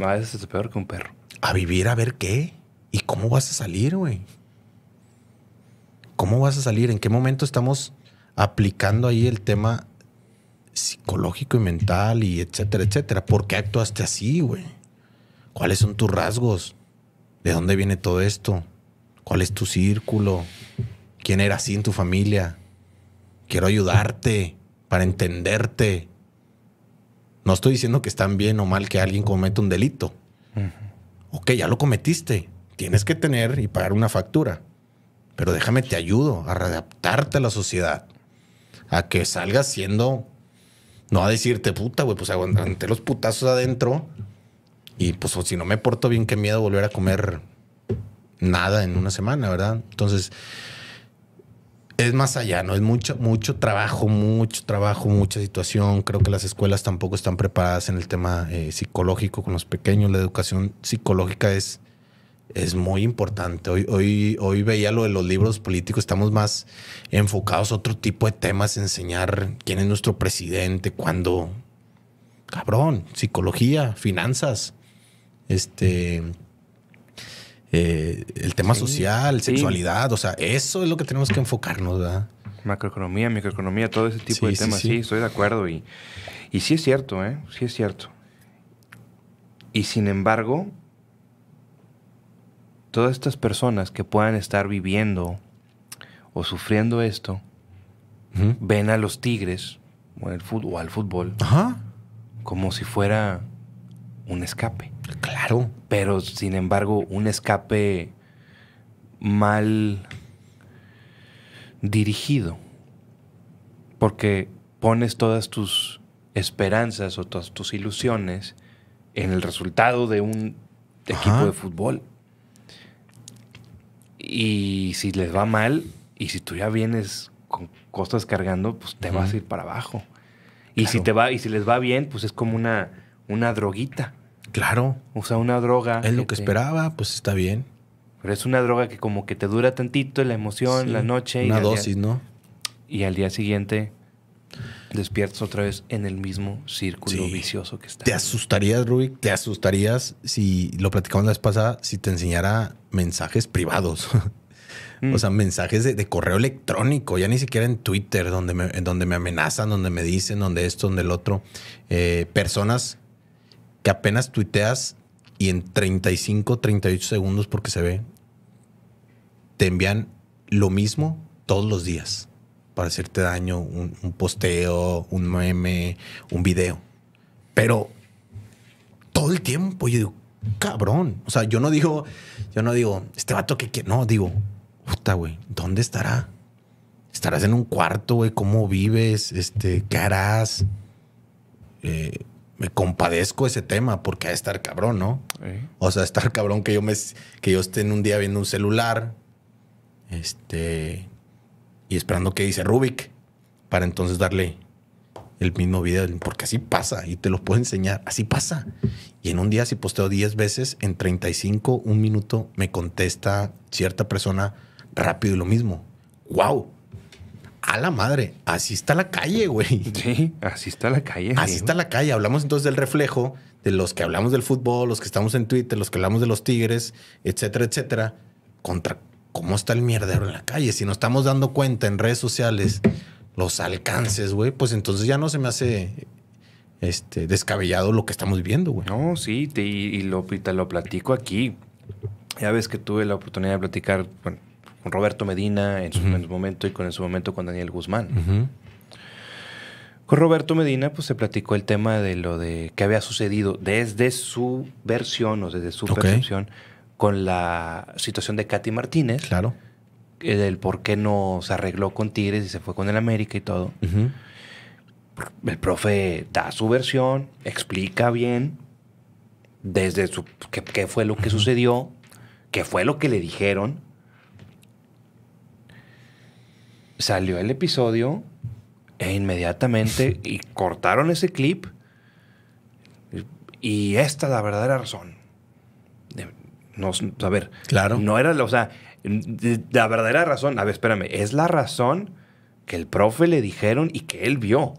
Speaker 2: A ah, eso es peor que un perro. A vivir a ver qué. ¿Y cómo vas a salir, güey? ¿Cómo vas a salir? ¿En qué momento estamos aplicando ahí el tema psicológico y mental y etcétera, etcétera. ¿Por qué actuaste así, güey? ¿Cuáles son tus rasgos? ¿De dónde viene todo esto? ¿Cuál es tu círculo? ¿Quién era así en tu familia? Quiero ayudarte para entenderte. No estoy diciendo que están bien o mal que alguien cometa un delito. Ok, ya lo cometiste. Tienes que tener y pagar una factura. Pero déjame te ayudo a readaptarte a la sociedad. A que salgas siendo no a decirte, puta, güey, pues aguanté los putazos adentro. Y pues si no me porto bien, qué miedo volver a comer nada en una semana, ¿verdad? Entonces, es más allá, ¿no? Es mucho, mucho trabajo, mucho trabajo, mucha situación. Creo que las escuelas tampoco están preparadas en el tema eh, psicológico con los pequeños. La educación psicológica es es muy importante. Hoy, hoy, hoy veía lo de los libros políticos, estamos más enfocados a otro tipo de temas, enseñar quién es nuestro presidente, cuándo. Cabrón, psicología, finanzas, este. Eh, el tema social, sexualidad, o sea, eso es lo que tenemos que enfocarnos, ¿verdad?
Speaker 1: Macroeconomía, microeconomía, todo ese tipo de temas, sí,
Speaker 2: estoy de acuerdo. Y,
Speaker 1: y sí es cierto, ¿eh? Sí es cierto. Y sin embargo, todas estas personas que puedan estar viviendo o sufriendo esto, ven a los Tigres o, el fútbol, al fútbol como si fuera un escape. Claro. Pero sin embargo, un escape mal dirigido. Porque pones todas tus esperanzas o todas tus ilusiones en el resultado de un equipo de fútbol. Y si les va mal, y si tú ya vienes con cosas cargando, pues te vas a ir para abajo. Y si te va, y si les va bien, pues es como una, una droguita. Claro. O sea, una droga. Es lo que esperaba, pues está bien. Pero es una droga que como que te dura tantito la emoción, la noche. Una dosis, ¿no? Y al día siguiente despiertas otra vez en el
Speaker 2: mismo círculo vicioso que está. ¿Te asustarías, Rubik? ¿Te asustarías si lo platicamos la vez pasada, si te enseñara mensajes privados? O sea, mm. mensajes de, correo electrónico, ya ni siquiera en Twitter, donde me, donde me amenazan, donde me dicen, donde esto, donde el otro. Eh, personas que apenas tuiteas y en 35, 38 segundos, porque se ve, te envían lo mismo todos los días para hacerte daño, un, posteo, un meme, un video. Pero todo el tiempo yo digo, cabrón. O sea, yo no digo, yo no digo, este vato que No, digo, puta, güey, ¿dónde estará? ¿Estarás en un cuarto, güey? ¿Cómo vives? Este, ¿Qué harás? Eh, me compadezco ese tema porque a estar cabrón, ¿no? O sea, estar cabrón que yo, me, que yo esté en un día viendo un celular, este, y esperando que dice Rubik para entonces darle el mismo video, porque así pasa y te lo puedo enseñar, así pasa. Y en un día, si posteo 10 veces, en 35, un minuto, me contesta cierta persona rápido y lo mismo. ¡Wow! A la madre, así está la calle, güey. Sí, así está la calle. Así está la calle. Hablamos entonces del reflejo de los que hablamos del fútbol, los que estamos en Twitter, los que hablamos de los Tigres, etcétera, etcétera, contra cómo está el mierdero en la calle. Si nos estamos dando cuenta en redes sociales los alcances, güey, pues entonces ya no se me hace este, descabellado lo que estamos viendo, güey. No, sí, y, lo, te lo platico
Speaker 1: aquí. Ya ves que tuve la oportunidad de platicar con Roberto Medina en su, momento y con en su momento con Daniel Guzmán. Con Roberto Medina, pues se platicó el tema de lo de que había sucedido desde su versión o desde su percepción con la situación de Katy Martínez. Claro. Eh, del por qué no se arregló con Tigres y se fue con el América y todo. El profe da su versión, explica bien desde su, qué, fue lo que sucedió, qué fue lo que le dijeron. Salió el episodio e inmediatamente y cortaron ese clip y esta es la verdadera razón. No, a ver, claro. no era, o sea, la verdadera razón, a ver, espérame, es la razón que el profe le dijeron y que él vio.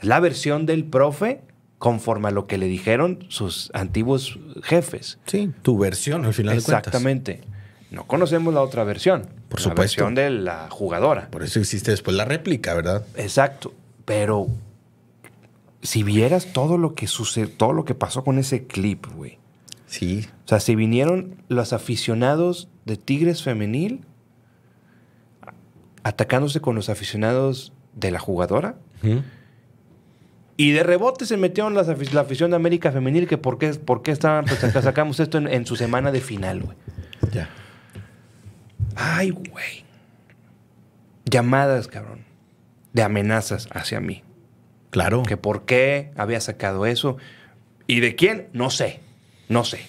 Speaker 1: La versión del profe conforme a lo que le dijeron sus antiguos jefes. Sí,
Speaker 2: tu versión al
Speaker 1: final Exactamente. No conocemos la otra versión. Por supuesto. La versión de la jugadora. Por eso existe después la réplica, ¿verdad? Exacto. Pero si vieras todo lo que sucedió, todo lo que pasó con ese clip, güey. O sea, se vinieron los aficionados de Tigres Femenil atacándose con los aficionados de la jugadora. Y de rebote se metieron las, la afición de América Femenil, que por qué, por estaban, pues, sacamos esto en, su semana de final, güey. Ya. Ay, güey. Llamadas, cabrón. De amenazas hacia mí. Claro. Que por qué había sacado eso. ¿Y de quién? No sé. No sé.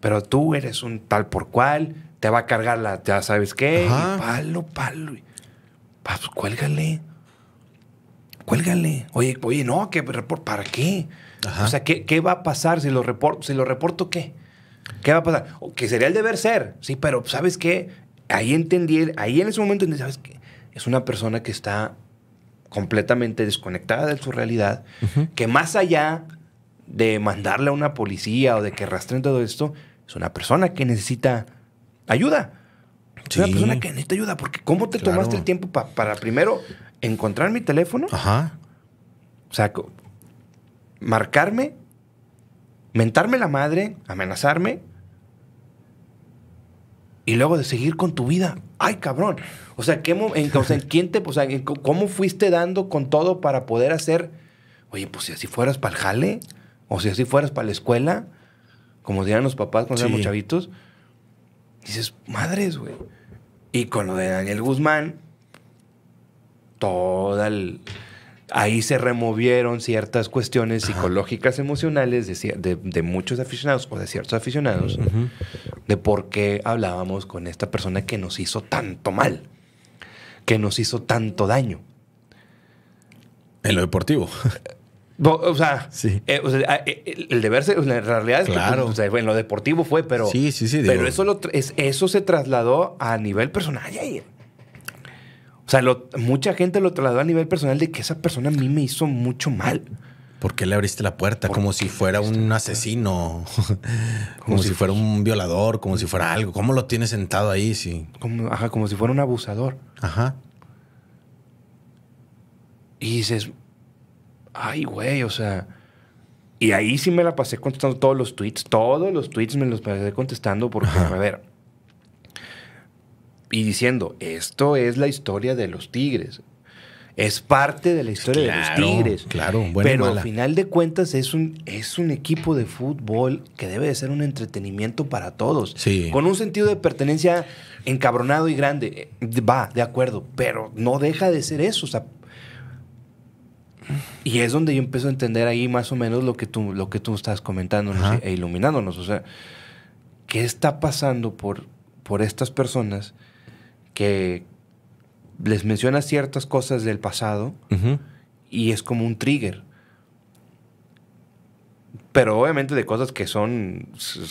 Speaker 1: Pero tú eres un tal por cual, te va a cargar la, ya sabes qué, palo, palo. Pues cuélgale. Cuélgale. Oye, oye, no, ¿para qué? O sea, ¿qué, va a pasar si lo reporto? Si lo reporto, ¿qué? ¿Qué va a pasar? O, que sería el deber ser, sí, pero pues, ¿sabes qué? Ahí entendí, ahí en ese momento entendí, ¿sabes qué? Es una persona que está completamente desconectada de su realidad, que más allá de mandarle a una policía o de que rastren todo esto, es una persona que necesita ayuda. Es una persona que necesita ayuda, porque ¿cómo te tomaste el tiempo para primero encontrar mi teléfono? Ajá. O sea, marcarme, mentarme la madre, amenazarme y luego de seguir con tu vida. ¡Ay, cabrón! O sea, ¿qué en, ¿quién te, o ¿cómo fuiste dando con todo para poder hacer? Oye, pues si así fueras para el jale. O si así fueras para la escuela, como dirían los papás cuando eran éramos chavitos, dices, madres, güey. Y con lo de Daniel Guzmán, toda Ahí se removieron ciertas cuestiones psicológicas, emocionales de, muchos aficionados o de ciertos aficionados, de por qué hablábamos con esta persona que nos hizo tanto mal, que nos hizo tanto daño. En lo deportivo. Eh, o sea, eh, ah, eh, el deber, en realidad, es claro. Que, en lo deportivo fue, pero. Sí, sí, sí. Pero eso, eso se trasladó a nivel personal, O sea, mucha gente lo trasladó a nivel personal de que esa persona a mí me hizo mucho mal.
Speaker 2: ¿Por qué le abriste la puerta? Como si fuera un asesino, como si, fuera un violador, como si fuera algo. ¿Cómo lo tienes sentado ahí?
Speaker 1: Como, como si fuera un abusador.
Speaker 2: Ajá. Y dices,
Speaker 1: ay, güey, o sea. Y ahí sí me la pasé contestando todos los tweets. Todos los tweets me los pasé contestando porque, a ver. Y diciendo, esto es la historia de los tigres. Es parte de la historia de los tigres.
Speaker 2: Claro, bueno, Pero al
Speaker 1: final de cuentas es un, es un equipo de fútbol que debe de ser un entretenimiento para todos. Sí. Con un sentido de pertenencia encabronado y grande. Eh, va, de acuerdo. Pero no deja de ser eso. O sea, y es donde yo empiezo a entender ahí más o menos lo que tú, lo que tú estás comentando e iluminándonos. O sea, ¿qué está pasando por, por estas personas que les mencionas ciertas cosas del pasado y es como un trigger? Pero obviamente de cosas que son,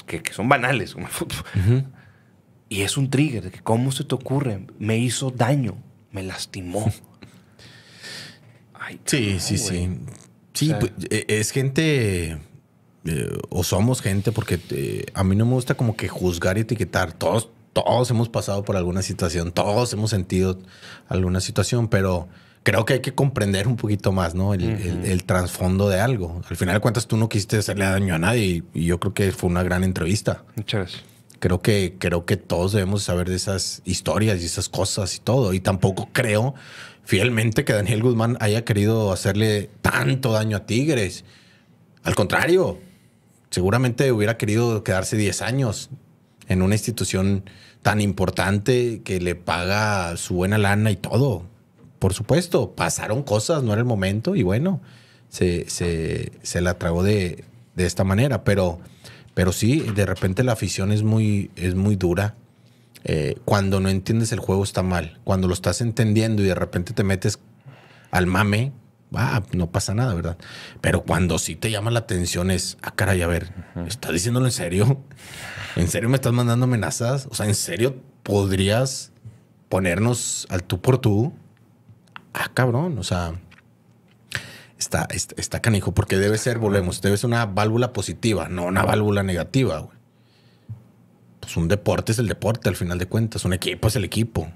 Speaker 1: que, son banales, Y es un trigger, que cómo se te ocurre, me hizo
Speaker 2: daño, me lastimó. sí, sí, sí. Sí, pues, e, es gente. Eh, o somos gente, porque eh, a mí no me gusta como que juzgar y etiquetar. Todos, todos hemos pasado por alguna situación, todos hemos sentido alguna situación, pero creo que hay que comprender un poquito más, ¿no? El, trasfondo de algo. Al final de cuentas, tú no quisiste hacerle daño a nadie y, yo creo que fue una gran entrevista. Muchas gracias. Creo que, creo que todos debemos saber de esas historias y esas cosas y todo. Y tampoco creo fielmente que Daniel Guzmán haya querido hacerle tanto daño a Tigres. Al contrario, seguramente hubiera querido quedarse 10 años en una institución tan importante que le paga su buena lana y todo. Por supuesto, pasaron cosas, no era el momento y bueno, se, se, la tragó de, de esta manera. Pero, pero sí, de repente la afición es muy, es muy dura eh, cuando no entiendes el juego está mal. Cuando lo estás entendiendo y de repente te metes al mame, va, ah, no pasa nada, ¿verdad? Pero cuando sí te llama la atención es, ah, caray, a ver, ¿estás diciéndolo en serio? ¿En serio me estás mandando amenazas? O sea, ¿en serio podrías ponernos al tú por tú? Ah, cabrón, o sea, está, está, está canijo, porque debe ser, volvemos, debe ser una válvula positiva, no una válvula negativa, güey pues un deporte es el deporte al final de cuentas, un equipo es el equipo.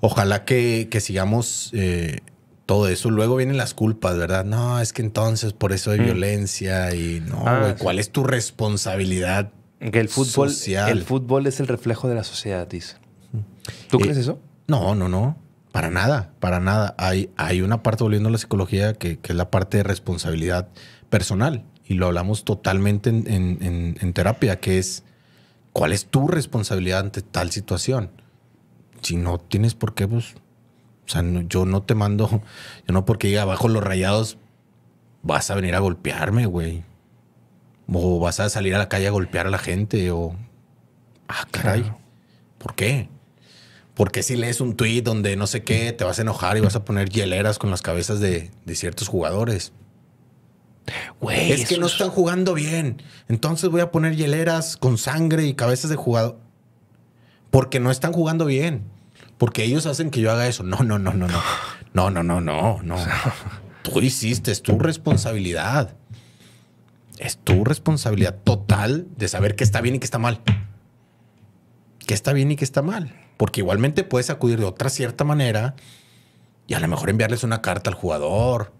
Speaker 2: Ojalá que, sigamos eh, todo eso. Luego vienen las culpas, ¿verdad? No, es que entonces por eso hay mm. violencia y no, ah, ¿cuál es tu responsabilidad? Que el fútbol, social? el fútbol es el reflejo de la sociedad, dice. ¿Tú eh, crees eso? No, no, no. Para nada, para nada. Hay, hay una parte, volviendo a la psicología, que, es la parte de responsabilidad personal. Y lo hablamos totalmente en terapia, que es ¿Cuál es tu responsabilidad ante tal situación? Si no tienes por qué, pues, o sea, yo no te mando, yo no porque diga, abajo los rayados, vas a venir a golpearme, güey. O vas a salir a la calle a golpear a la gente, o, ah, caray, ¿por qué? Porque si lees un tweet donde no sé qué, te vas a enojar y vas a poner hieleras con las cabezas de ciertos jugadores es que no están jugando bien. Entonces voy a poner hieleras con sangre y cabezas de jugador. Porque no están jugando bien. Porque ellos hacen que yo haga eso. No, no, no, no, no. No, no, no, no, no. Tú hiciste, es tu responsabilidad. Es tu responsabilidad total de saber qué está bien y qué está mal. Qué está bien y qué está mal. Porque igualmente puedes acudir de otra cierta manera y a lo mejor enviarles una carta al jugador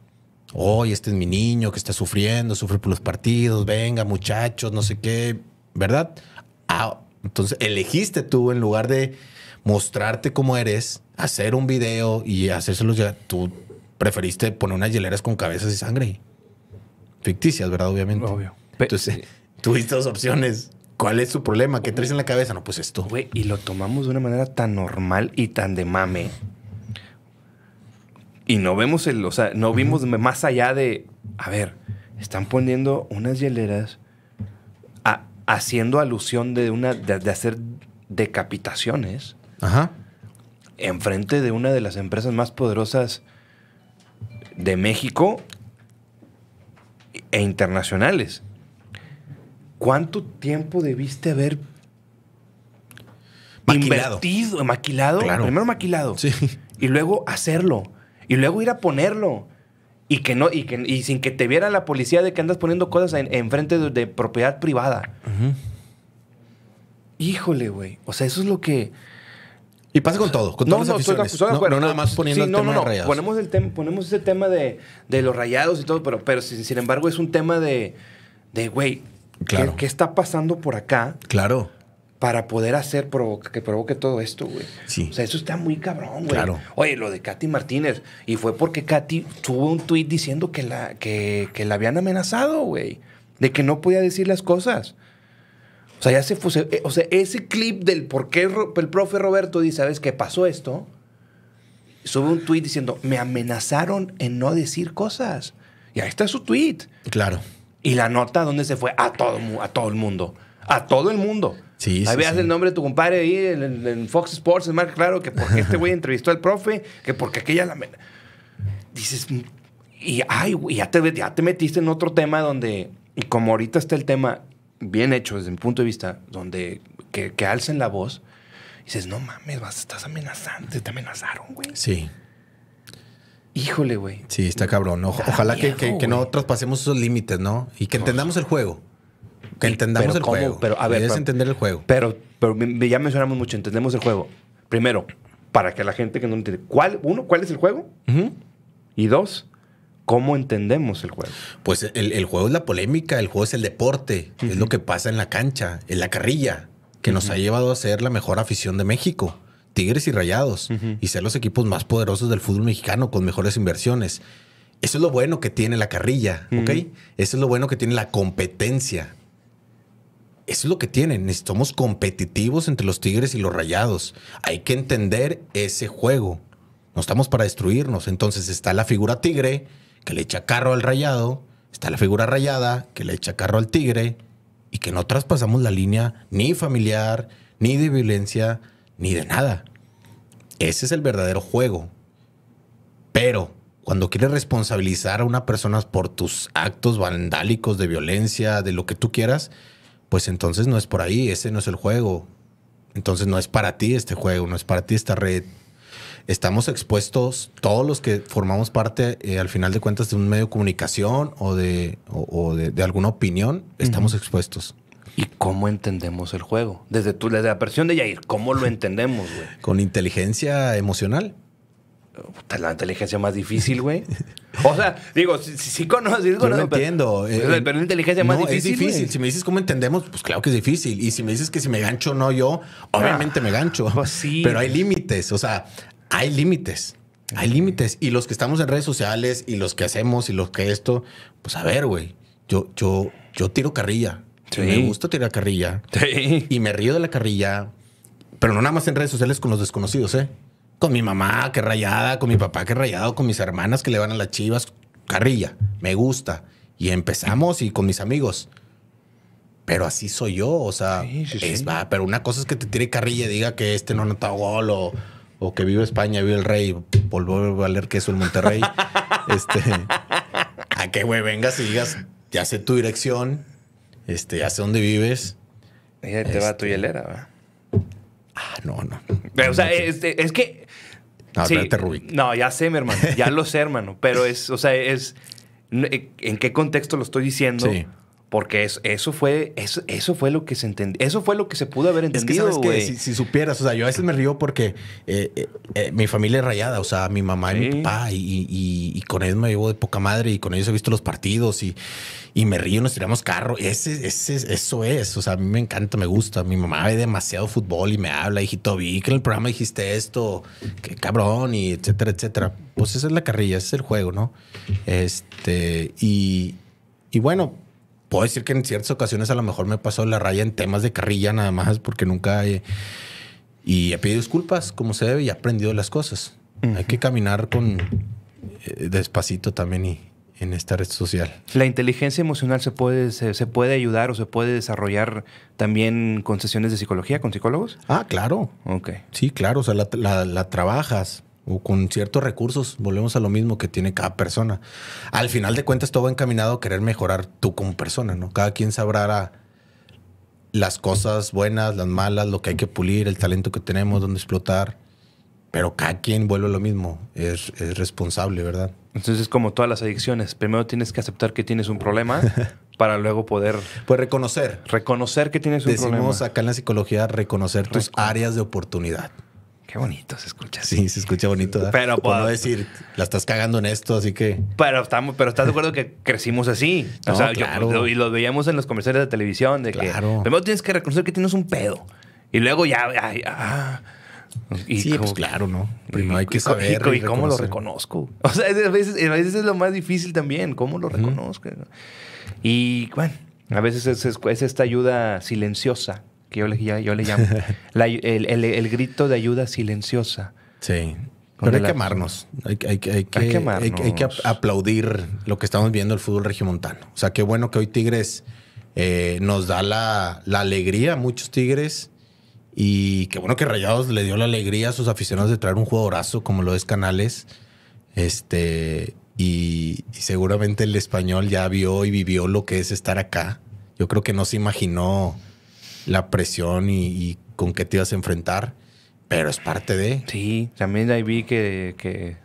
Speaker 2: Hoy este es mi niño que está sufriendo, sufre por los partidos, venga muchachos, no sé qué, ¿verdad? Ah, entonces elegiste tú en lugar de mostrarte cómo eres, hacer un video y hacérselo ya, tú preferiste poner unas hileras con cabezas y sangre. Ficticias, ¿verdad? Obviamente. Obvio. Entonces, tuviste dos opciones. ¿Cuál es su problema? ¿Qué traes en la cabeza? No, pues esto. Güey, y lo tomamos de una manera tan normal y tan
Speaker 1: de mame y no vemos el, o sea, no vimos más allá de, a ver, están poniendo unas hieleras haciendo alusión de una, de, hacer decapitaciones. Ajá. Enfrente de una de las empresas más poderosas de México e internacionales. ¿Cuánto tiempo debiste haber maquilado. invertido, maquilado? Primero maquilado. Y luego hacerlo y luego ir a ponerlo. Y que no, y que sin que te viera la policía de que andas poniendo cosas en, frente de, propiedad privada. Híjole, güey. O sea, eso es lo que. Y pasa con todo, con no, no, las no, no, nada más poniendo el no, no, no. Ponemos, el ese tema de, los rayados y todo, pero, pero sin, embargo es un tema de, de güey, claro. ¿qué, está pasando por acá? Claro para poder hacer que provoque todo esto, güey. Sí. O sea, eso está muy cabrón, güey. Claro. Oye, lo de Katy Martínez. Y fue porque Katy tuvo un tweet diciendo que la, que, la habían amenazado, güey. De que no podía decir las cosas. O sea, ya se fue. Eh, o sea, ese clip del por qué el profe Roberto dice, ¿sabes qué pasó esto? Sube un tuit diciendo, me amenazaron en no decir cosas. Y ahí está su tweet. Claro. Y la nota, ¿dónde se fue? A todo, a todo el mundo. A todo el mundo.
Speaker 2: Sí, ahí veas el
Speaker 1: nombre de tu compadre ahí en, Fox Sports, es más claro que porque este güey entrevistó al profe, que porque aquella la... Dices, y ay, güey, ya te, ya te metiste en otro tema donde, y como ahorita está el tema bien hecho desde mi punto de vista, donde que, alcen la voz, dices, no mames, vas, estás amenazando. te amenazaron, güey. Sí. Híjole, güey.
Speaker 2: Sí, está cabrón. ojalá que, que, no traspasemos esos límites, ¿no? Y que entendamos el juego. Que entendamos el juego. Pero, a ver, entender el juego.
Speaker 1: Pero, pero ya mencionamos mucho, entendemos el juego. Primero, para
Speaker 2: que la gente que no entiende, ¿cuál, uno, cuál es el juego? Y dos, ¿Cómo entendemos el juego? Pues el, juego es la polémica, el juego es el deporte, es lo que pasa en la cancha, en la carrilla, que nos ha llevado a ser la mejor afición de México, Tigres y Rayados, y ser los equipos más poderosos del fútbol mexicano con mejores inversiones. Eso es lo bueno que tiene la carrilla, ¿ok? Eso es lo bueno que tiene la competencia. Eso es lo que tienen. Estamos competitivos entre los Tigres y los Rayados. Hay que entender ese juego. No estamos para destruirnos. Entonces está la figura Tigre que le echa carro al Rayado. Está la figura Rayada que le echa carro al Tigre. Y que no traspasamos la línea ni familiar, ni de violencia, ni de nada. Ese es el verdadero juego. Pero cuando quieres responsabilizar a una persona por tus actos vandálicos, de violencia, de lo que tú quieras, pues entonces no es por ahí, ese no es el juego. Entonces no es para ti este juego, no es para ti esta red. Estamos expuestos todos los que formamos parte, eh, al final de cuentas, de un medio de comunicación o de, o, de, alguna opinión, estamos expuestos. ¿Y cómo entendemos el
Speaker 1: juego? Desde, tu, desde la presión de Yair, ¿cómo lo entendemos, güey?
Speaker 2: Con inteligencia
Speaker 1: emocional. La inteligencia más difícil, güey.
Speaker 2: O sea, digo, sí,
Speaker 1: sí conoces... no entiendo. Eh, pero, el inteligencia es más difícil. Es difícil. Si
Speaker 2: me dices cómo entendemos, pues claro que es difícil. Y si me dices que si me gancho no yo, obviamente ah, me gancho. Pues pero hay límites. O sea, hay límites. Hay límites. Y los que estamos en redes sociales y los que hacemos y los que esto, pues a ver, güey. Yo, yo, yo tiro carrilla. Me gusta tirar carrilla. Y me río de la carrilla. Pero no nada más en redes sociales con los desconocidos, ¿eh? con mi mamá, que rayada, con mi papá, que rayado, con mis hermanas que le van a las chivas, carrilla, me gusta. Y empezamos y con mis amigos. Pero así soy yo, o sea, es, va, pero una cosa es que te tire carrilla y diga que este no notado gol o, o que vive España, vive el rey, volver a que queso el Monterrey. este, a que, güey, vengas y digas, ya sé tu dirección, este, ya sé dónde vives. te va tu este, hielera, va. Ah, no, no.
Speaker 1: o sea, este, es que no, ya sé, mi hermano. Ya lo sé, hermano. Pero es, o sea, es e, en qué contexto lo estoy diciendo. Porque eso, fue, eso, fue lo que se
Speaker 2: entendió. Eso fue lo que se pudo haber entendido. si, supieras, o sea, yo a veces me río porque eh, eh, eh, mi familia es rayada, o sea, mi mamá y mi papá, y, con ellos me llevo de poca madre, y con ellos he visto los partidos, y, me río, nos tiramos carro. Ese, eso es, o sea, a mí me encanta, me gusta. Mi mamá ve demasiado fútbol y me habla, hijito, vi que en el programa dijiste esto, que cabrón, y etcétera, etcétera. Pues esa es la carrilla, ese es el juego, ¿no? Este, y, y bueno puedo decir que en ciertas ocasiones a lo mejor me pasado la raya en temas de carrilla nada más porque nunca he, y he pedido disculpas como se debe y he aprendido las cosas. Hay que caminar con eh, despacito también y en esta red social.
Speaker 1: La inteligencia emocional se puede se, puede ayudar o se puede desarrollar también con sesiones de psicología con
Speaker 2: psicólogos. Ah, claro. okay. Sí, claro. O sea, la, la trabajas con ciertos recursos. Volvemos a lo mismo que tiene cada persona. Al final de cuentas, todo va encaminado a querer mejorar tú como persona, ¿no? Cada quien sabrá las cosas buenas, las malas, lo que hay que pulir, el talento que tenemos, dónde explotar. Pero cada quien vuelve a lo mismo, es, responsable, ¿verdad? Entonces como todas las adicciones. Primero
Speaker 1: tienes que aceptar que tienes un problema para luego poder... Pues reconocer. Reconocer que tienes un problema. Decimos
Speaker 2: acá en la psicología reconocer tus áreas de oportunidad. Qué bonito se escucha. Sí, se escucha bonito. Pero puedo no pues, decir, la estás cagando en esto, así que.
Speaker 1: Pero estamos, pero estás de acuerdo que crecimos así. o sea, y lo veíamos en los comerciales de televisión de claro. que primero tienes que reconocer que tienes un pedo y luego ya, ah, sí, pues claro, ¿no? Primero hay que saber. ¿Y, cómo lo reconozco? O sea, a veces, es lo más difícil también, cómo lo reconozco. Y bueno, a veces es esta ayuda silenciosa que yo le, llamo, el, grito de ayuda silenciosa. Sí. Pero hay, que amarnos.
Speaker 2: Hay, que, Hay, que aplaudir lo que estamos viendo el fútbol regiomontano. O sea, qué bueno que hoy Tigres eh, nos da la, alegría a muchos Tigres. Y qué bueno que Rayados le dio la alegría a sus aficionados de traer un jugadorazo como lo es Canales. Este, y, seguramente el español ya vio y vivió lo que es estar acá. Yo creo que no se imaginó la presión y, con qué te ibas a enfrentar, pero es parte de. Sí, también ahí vi que,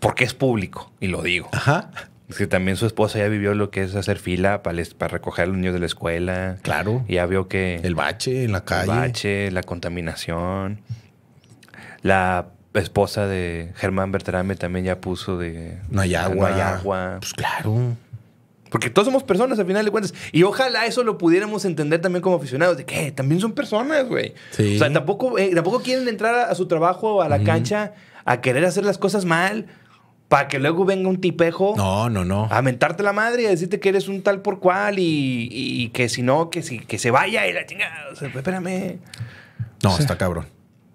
Speaker 2: Porque es público, y lo digo. Ajá.
Speaker 1: Es que también su esposa ya vivió lo que es hacer fila para, recoger a los niños de la escuela. Claro. Y ya vio que. El bache en la calle. El bache, la contaminación. La esposa de Germán Bertrame también ya puso de. No hay agua. No hay agua. Pues claro. Porque todos somos personas, al final de cuentas. Y ojalá eso lo pudiéramos entender también como aficionados, de que eh, también son personas, güey. O sea, tampoco, eh, tampoco quieren entrar a, su trabajo o a la cancha a querer hacer las cosas mal para que luego venga un tipejo. No, no, no. A mentarte la madre y a decirte que eres un tal por cual y, y que si no, que, si, que se vaya y la chingada. O sea, espérame. No, está cabrón.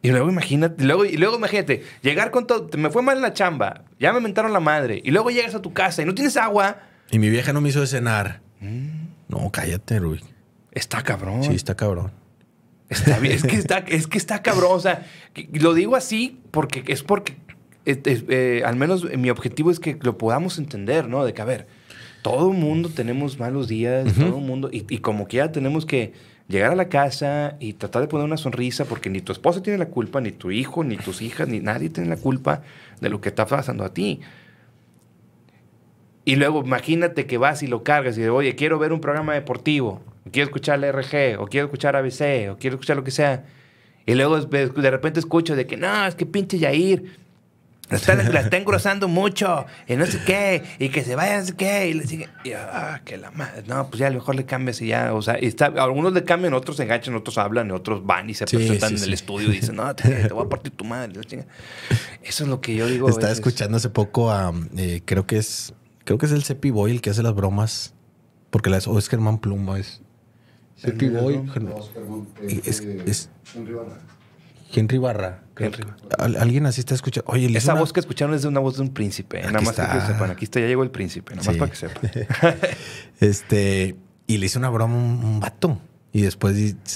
Speaker 1: Y luego imagínate, luego, y luego imagínate, llegar con todo, me fue mal en la chamba, ya me mentaron la madre, y luego llegas a tu casa y no
Speaker 2: tienes agua, y mi vieja no me hizo de cenar. Mm. No, cállate, Rubik. Está cabrón. Sí, está cabrón. Está
Speaker 1: bien, es que está, es que está cabrón. O sea, lo digo así porque es porque eh, eh, eh, al menos mi objetivo es que lo podamos entender, ¿no? De que, a ver, todo mundo tenemos malos días, todo el mundo, y, y como quiera tenemos que llegar a la casa y tratar de poner una sonrisa porque ni tu esposa tiene la culpa, ni tu hijo, ni tus hijas, ni nadie tiene la culpa de lo que está pasando a ti. Y luego imagínate que vas y lo cargas y dices, oye, quiero ver un programa deportivo, quiero escuchar la RG, o quiero escuchar ABC, o quiero escuchar lo que sea. Y luego de repente escucho de que, no, es que pinche Yair, la está, engrosando mucho, y no sé qué, y que se vaya, no sé qué, y le sigue, y, ah, que la madre, no, pues ya a lo mejor le cambias y ya, o sea, está, algunos le cambian, otros se enganchan, otros hablan, otros van y se presentan en el estudio y dicen, no, te, voy a partir tu madre, Eso es lo que yo digo. Estaba escuchando
Speaker 2: hace poco a, eh, creo que es Creo que es el Cepi Boy el que hace las bromas. Porque o es Germán Pluma, es. Cepi Boy. es, eh, es, Henry Barra. Henry. Barra? alguien así está escuchando. Oye, Esa voz que escucharon es de una voz de un
Speaker 1: príncipe. Aquí nada más para que sepan. Aquí está, ya llegó el
Speaker 2: príncipe. Nada más para que sepan. este, y le hice una broma un, vato. Y después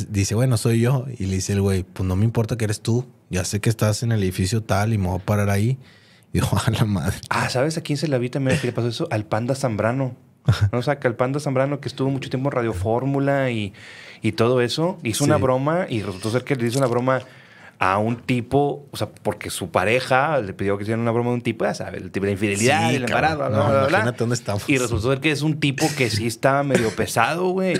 Speaker 2: dice, bueno, soy yo. Y le dice el güey, pues no me importa que eres tú. Ya sé que estás en el edificio tal y me voy a parar ahí. a la madre.
Speaker 1: Ah, ¿sabes a quién se la vi también que le pasó eso? Al Panda Zambrano. ¿No? O sea, que al Panda Zambrano, que estuvo mucho tiempo en Radio Fórmula y, y todo eso, hizo una broma y resultó ser que le hizo una broma a un tipo, o sea, porque su pareja le pidió que hiciera una broma a un tipo, ya sabes, el tipo de infidelidad, el embarazo, no, bla, bla, bla, dónde Y resultó ser que es un tipo que sí estaba medio pesado, güey.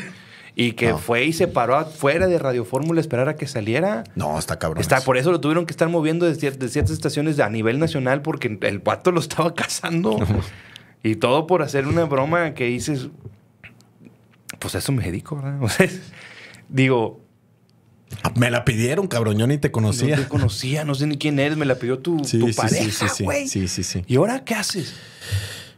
Speaker 1: Y que fue y se paró afuera de Radio Fórmula a esperar a que saliera.
Speaker 2: No, está cabrón. Está,
Speaker 1: por eso lo tuvieron que estar moviendo de, ciertas estaciones a nivel nacional porque el pato lo estaba cazando. y todo por hacer una broma que dices, pues eso me dedico, ¿verdad? digo... Ah, me la pidieron, cabrón, yo ni te conocía. No te conocía, no sé ni quién eres, me la pidió tu, pareja, güey. sí, sí, sí, sí. ¿Y ahora qué haces?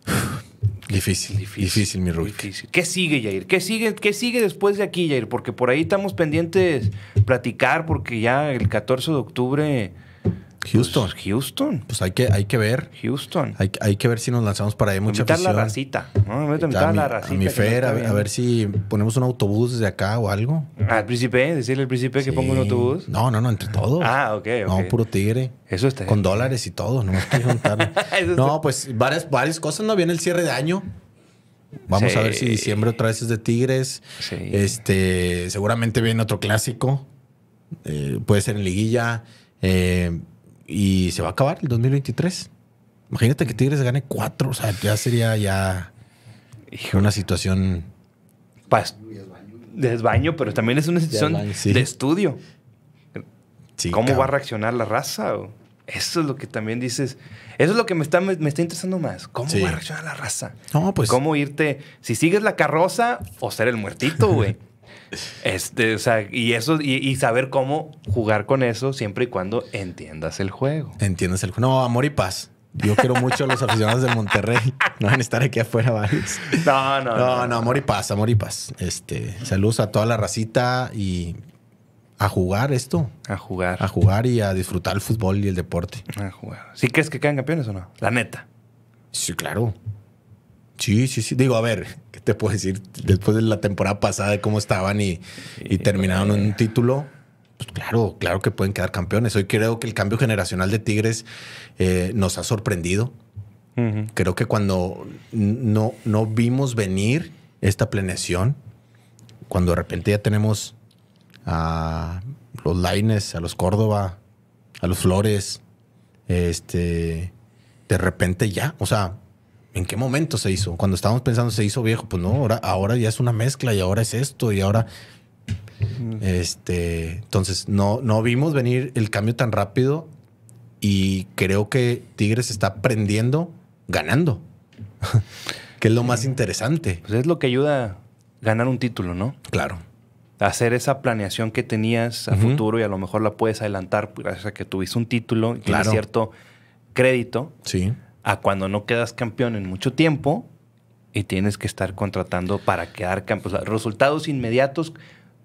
Speaker 2: Difícil, difícil, mi Rubik.
Speaker 1: ¿Qué sigue, Jair? ¿Qué sigue, ¿Qué sigue después de aquí, Jair? Porque por ahí estamos pendientes platicar, porque ya el 14 de octubre
Speaker 2: pues, Houston. Pues Houston. Pues hay que, hay que ver. Houston. Hay, que ver si nos lanzamos para ahí. Mucha invitar la racita.
Speaker 1: A, la racita. A mi fer, a, ver,
Speaker 2: si ponemos un autobús desde acá o algo. Al príncipe, decirle al príncipe que ponga un autobús. No, no, no, entre todos. Ah, ok. okay. No, puro tigre. Eso está. Con dólares y todo, no pues varias, varias cosas, ¿no? Viene el cierre de año. Vamos a ver si diciembre otra vez es de Tigres. Sí. Este, seguramente viene otro clásico. Eh, puede ser en liguilla. Eh, y se va a acabar el 2023. Imagínate que Tigres gane cuatro. O sea, ya sería ya una situación...
Speaker 1: de desbaño, pero también es una situación de, estudio. ¿Cómo va a reaccionar la raza? Eso es lo que también dices. Eso es lo que me está, está interesando más. ¿Cómo va a reaccionar la raza? No, pues. ¿Cómo irte? Si sigues la carroza o ser el muertito, güey. Este, o sea, y eso, y, saber cómo jugar con eso siempre y cuando entiendas el
Speaker 2: juego. Entiendas el juego. No, amor y paz. Yo quiero mucho a los aficionados de Monterrey. No van a estar aquí afuera vale No, no, no. No, amor y paz, amor y paz. Este, saludos a toda la racita y a jugar esto. A jugar. A jugar y a disfrutar el fútbol y el deporte. A jugar. ¿Sí crees que quedan campeones o no? La neta. Sí, claro. Sí, sí, sí. Digo, a ver, te puedo decir, después de la temporada pasada de cómo estaban y, terminaron en un título, pues claro, claro que pueden quedar campeones. Hoy creo que el cambio generacional de Tigres eh, nos ha sorprendido. Creo que cuando no, no vimos venir esta planeación, cuando de repente ya tenemos a los Lines a los Córdoba, a los Flores, este, de repente ya, o sea, ¿en qué momento se hizo? Cuando estábamos pensando se hizo viejo, pues no, ahora, ahora ya es una mezcla y ahora es esto y ahora... Este, entonces, no, no vimos venir el cambio tan rápido y creo que Tigres está aprendiendo ganando, que es lo más interesante. Pues es lo que ayuda a ganar un título, ¿no? Claro.
Speaker 1: Hacer esa planeación que tenías a futuro y a lo mejor la puedes adelantar gracias pues, a que tuviste un título y cierto crédito. Sí a cuando no quedas campeón en mucho tiempo y tienes que estar contratando para quedar campeón. resultados inmediatos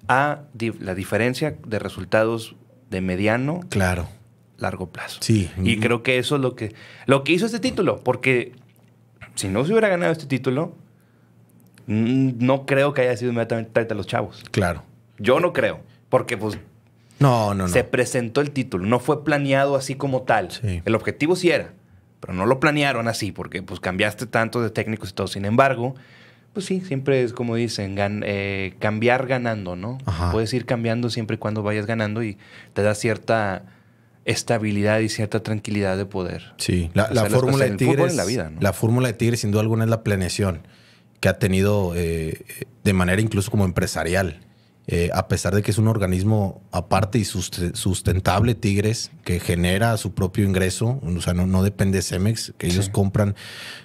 Speaker 1: a la diferencia de resultados de mediano. Claro. Largo plazo.
Speaker 2: Sí. Y creo
Speaker 1: que eso es lo que, lo que hizo este título, porque si no se hubiera ganado este título, mm, no creo que haya sido inmediatamente tarde a los chavos. Claro. Yo no creo, porque pues... No, no, Se presentó el título, no fue planeado así como tal. El objetivo sí era, pero no lo planearon así porque pues cambiaste tanto de técnicos y todo. Sin embargo, pues sí, siempre es como dicen, eh, cambiar ganando, ¿no? Puedes ir cambiando siempre y cuando vayas ganando y te da cierta estabilidad y cierta tranquilidad de poder.
Speaker 2: Sí, la, fórmula de Tigres. La, vida, la fórmula de Tigres, sin duda alguna, es la planeación que ha tenido eh, de manera incluso como empresarial. Eh, a pesar de que es un organismo aparte y sustentable, Tigres, que genera su propio ingreso, o sea, no, depende de Cemex, que ellos compran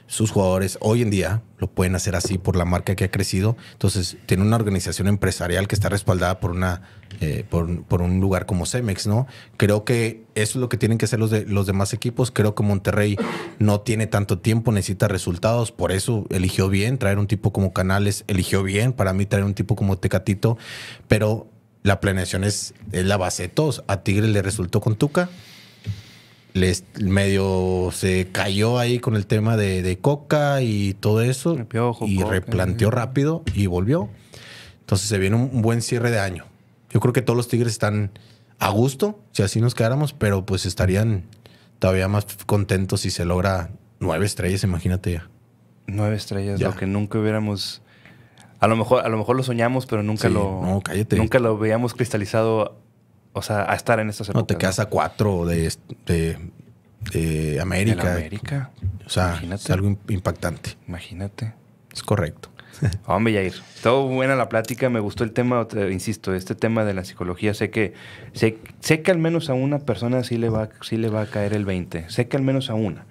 Speaker 2: sus jugadores hoy en día lo pueden hacer así por la marca que ha crecido. Entonces, tiene una organización empresarial que está respaldada por, una, eh, por, un lugar como Cemex, ¿no? Creo que eso es lo que tienen que hacer los, de, los demás equipos. Creo que Monterrey no tiene tanto tiempo, necesita resultados. Por eso eligió bien traer un tipo como Canales, eligió bien para mí traer un tipo como Tecatito, pero la planeación es, es la base de todos. A Tigre le resultó con Tuca, les medio se cayó ahí con el tema de, coca y todo eso. y replanteó rápido y volvió. Entonces se viene un buen cierre de año. Yo creo que todos los Tigres están a gusto, si así nos quedáramos, pero pues estarían todavía más contentos si se logra nueve estrellas, imagínate ya. Nueve
Speaker 1: estrellas, lo que nunca hubiéramos. A lo mejor, a lo mejor lo soñamos, pero nunca lo. No, Nunca lo veíamos cristalizado o sea, a estar en estas épocas. No, te quedas
Speaker 2: a cuatro de, de, América. ¿De América. O sea, es algo impactante. Imagínate. Es correcto.
Speaker 1: a Villair. todo buena la plática, me gustó el tema, insisto, este tema de la psicología, sé que, sé, que al menos a una persona sí le, va, sí le va a caer el 20, sé que al menos a una.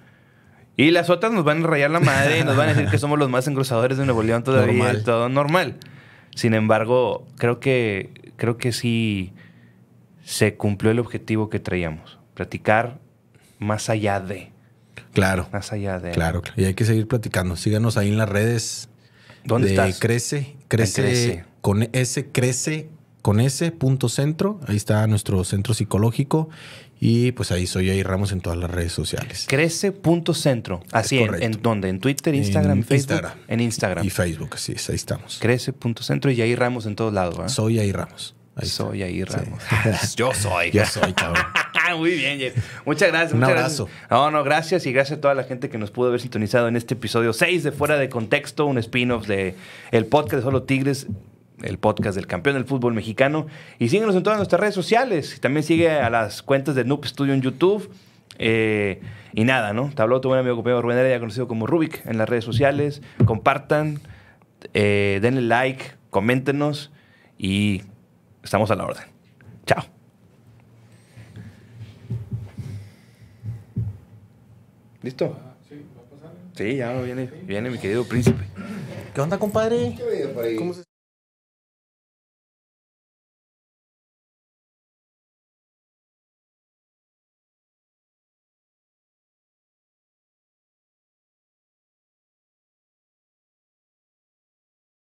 Speaker 1: Y las otras nos van a rayar la madre nos van a decir que somos los más engrosadores de Nuevo León todavía, todo normal. Sin embargo, creo que, creo que sí se cumplió el objetivo que traíamos. Platicar más allá de. Claro. Más allá de. Claro, claro
Speaker 2: y hay que seguir platicando. Síganos ahí en las redes. ¿Dónde estás? Crece, crece, con ese, crece con ese punto centro. Ahí está nuestro centro psicológico. Y pues ahí soy ahí Ramos en todas las redes sociales. Crece punto centro. Así, es en, dónde? ¿En Twitter, Instagram, Facebook?
Speaker 1: En Instagram. Y Facebook, así es, ahí estamos. Crece punto centro y ahí Ramos en todos lados. Soy ahí Ramos soy ahí, Ramos. Yo soy. Yo soy, cabrón. Muy bien, Muchas gracias. Un abrazo. Gracias. No, no, gracias y gracias a toda la gente que nos pudo haber sintonizado en este episodio 6 de Fuera de Contexto, un spin-off de el podcast de Solo Tigres el podcast del campeón del fútbol mexicano. Y síguenos en todas nuestras redes sociales. También sigue a las cuentas de Noob Studio en YouTube. Eh, y nada, ¿no? Te habló tu buen amigo compañero Rubén ya conocido como Rubik, en las redes sociales. Compartan, eh, denle like, coméntenos y Estamos a la orden. Chao. ¿Listo? Ah, sí, ya viene, viene mi querido príncipe. ¿Qué onda, compadre? ¿Cómo se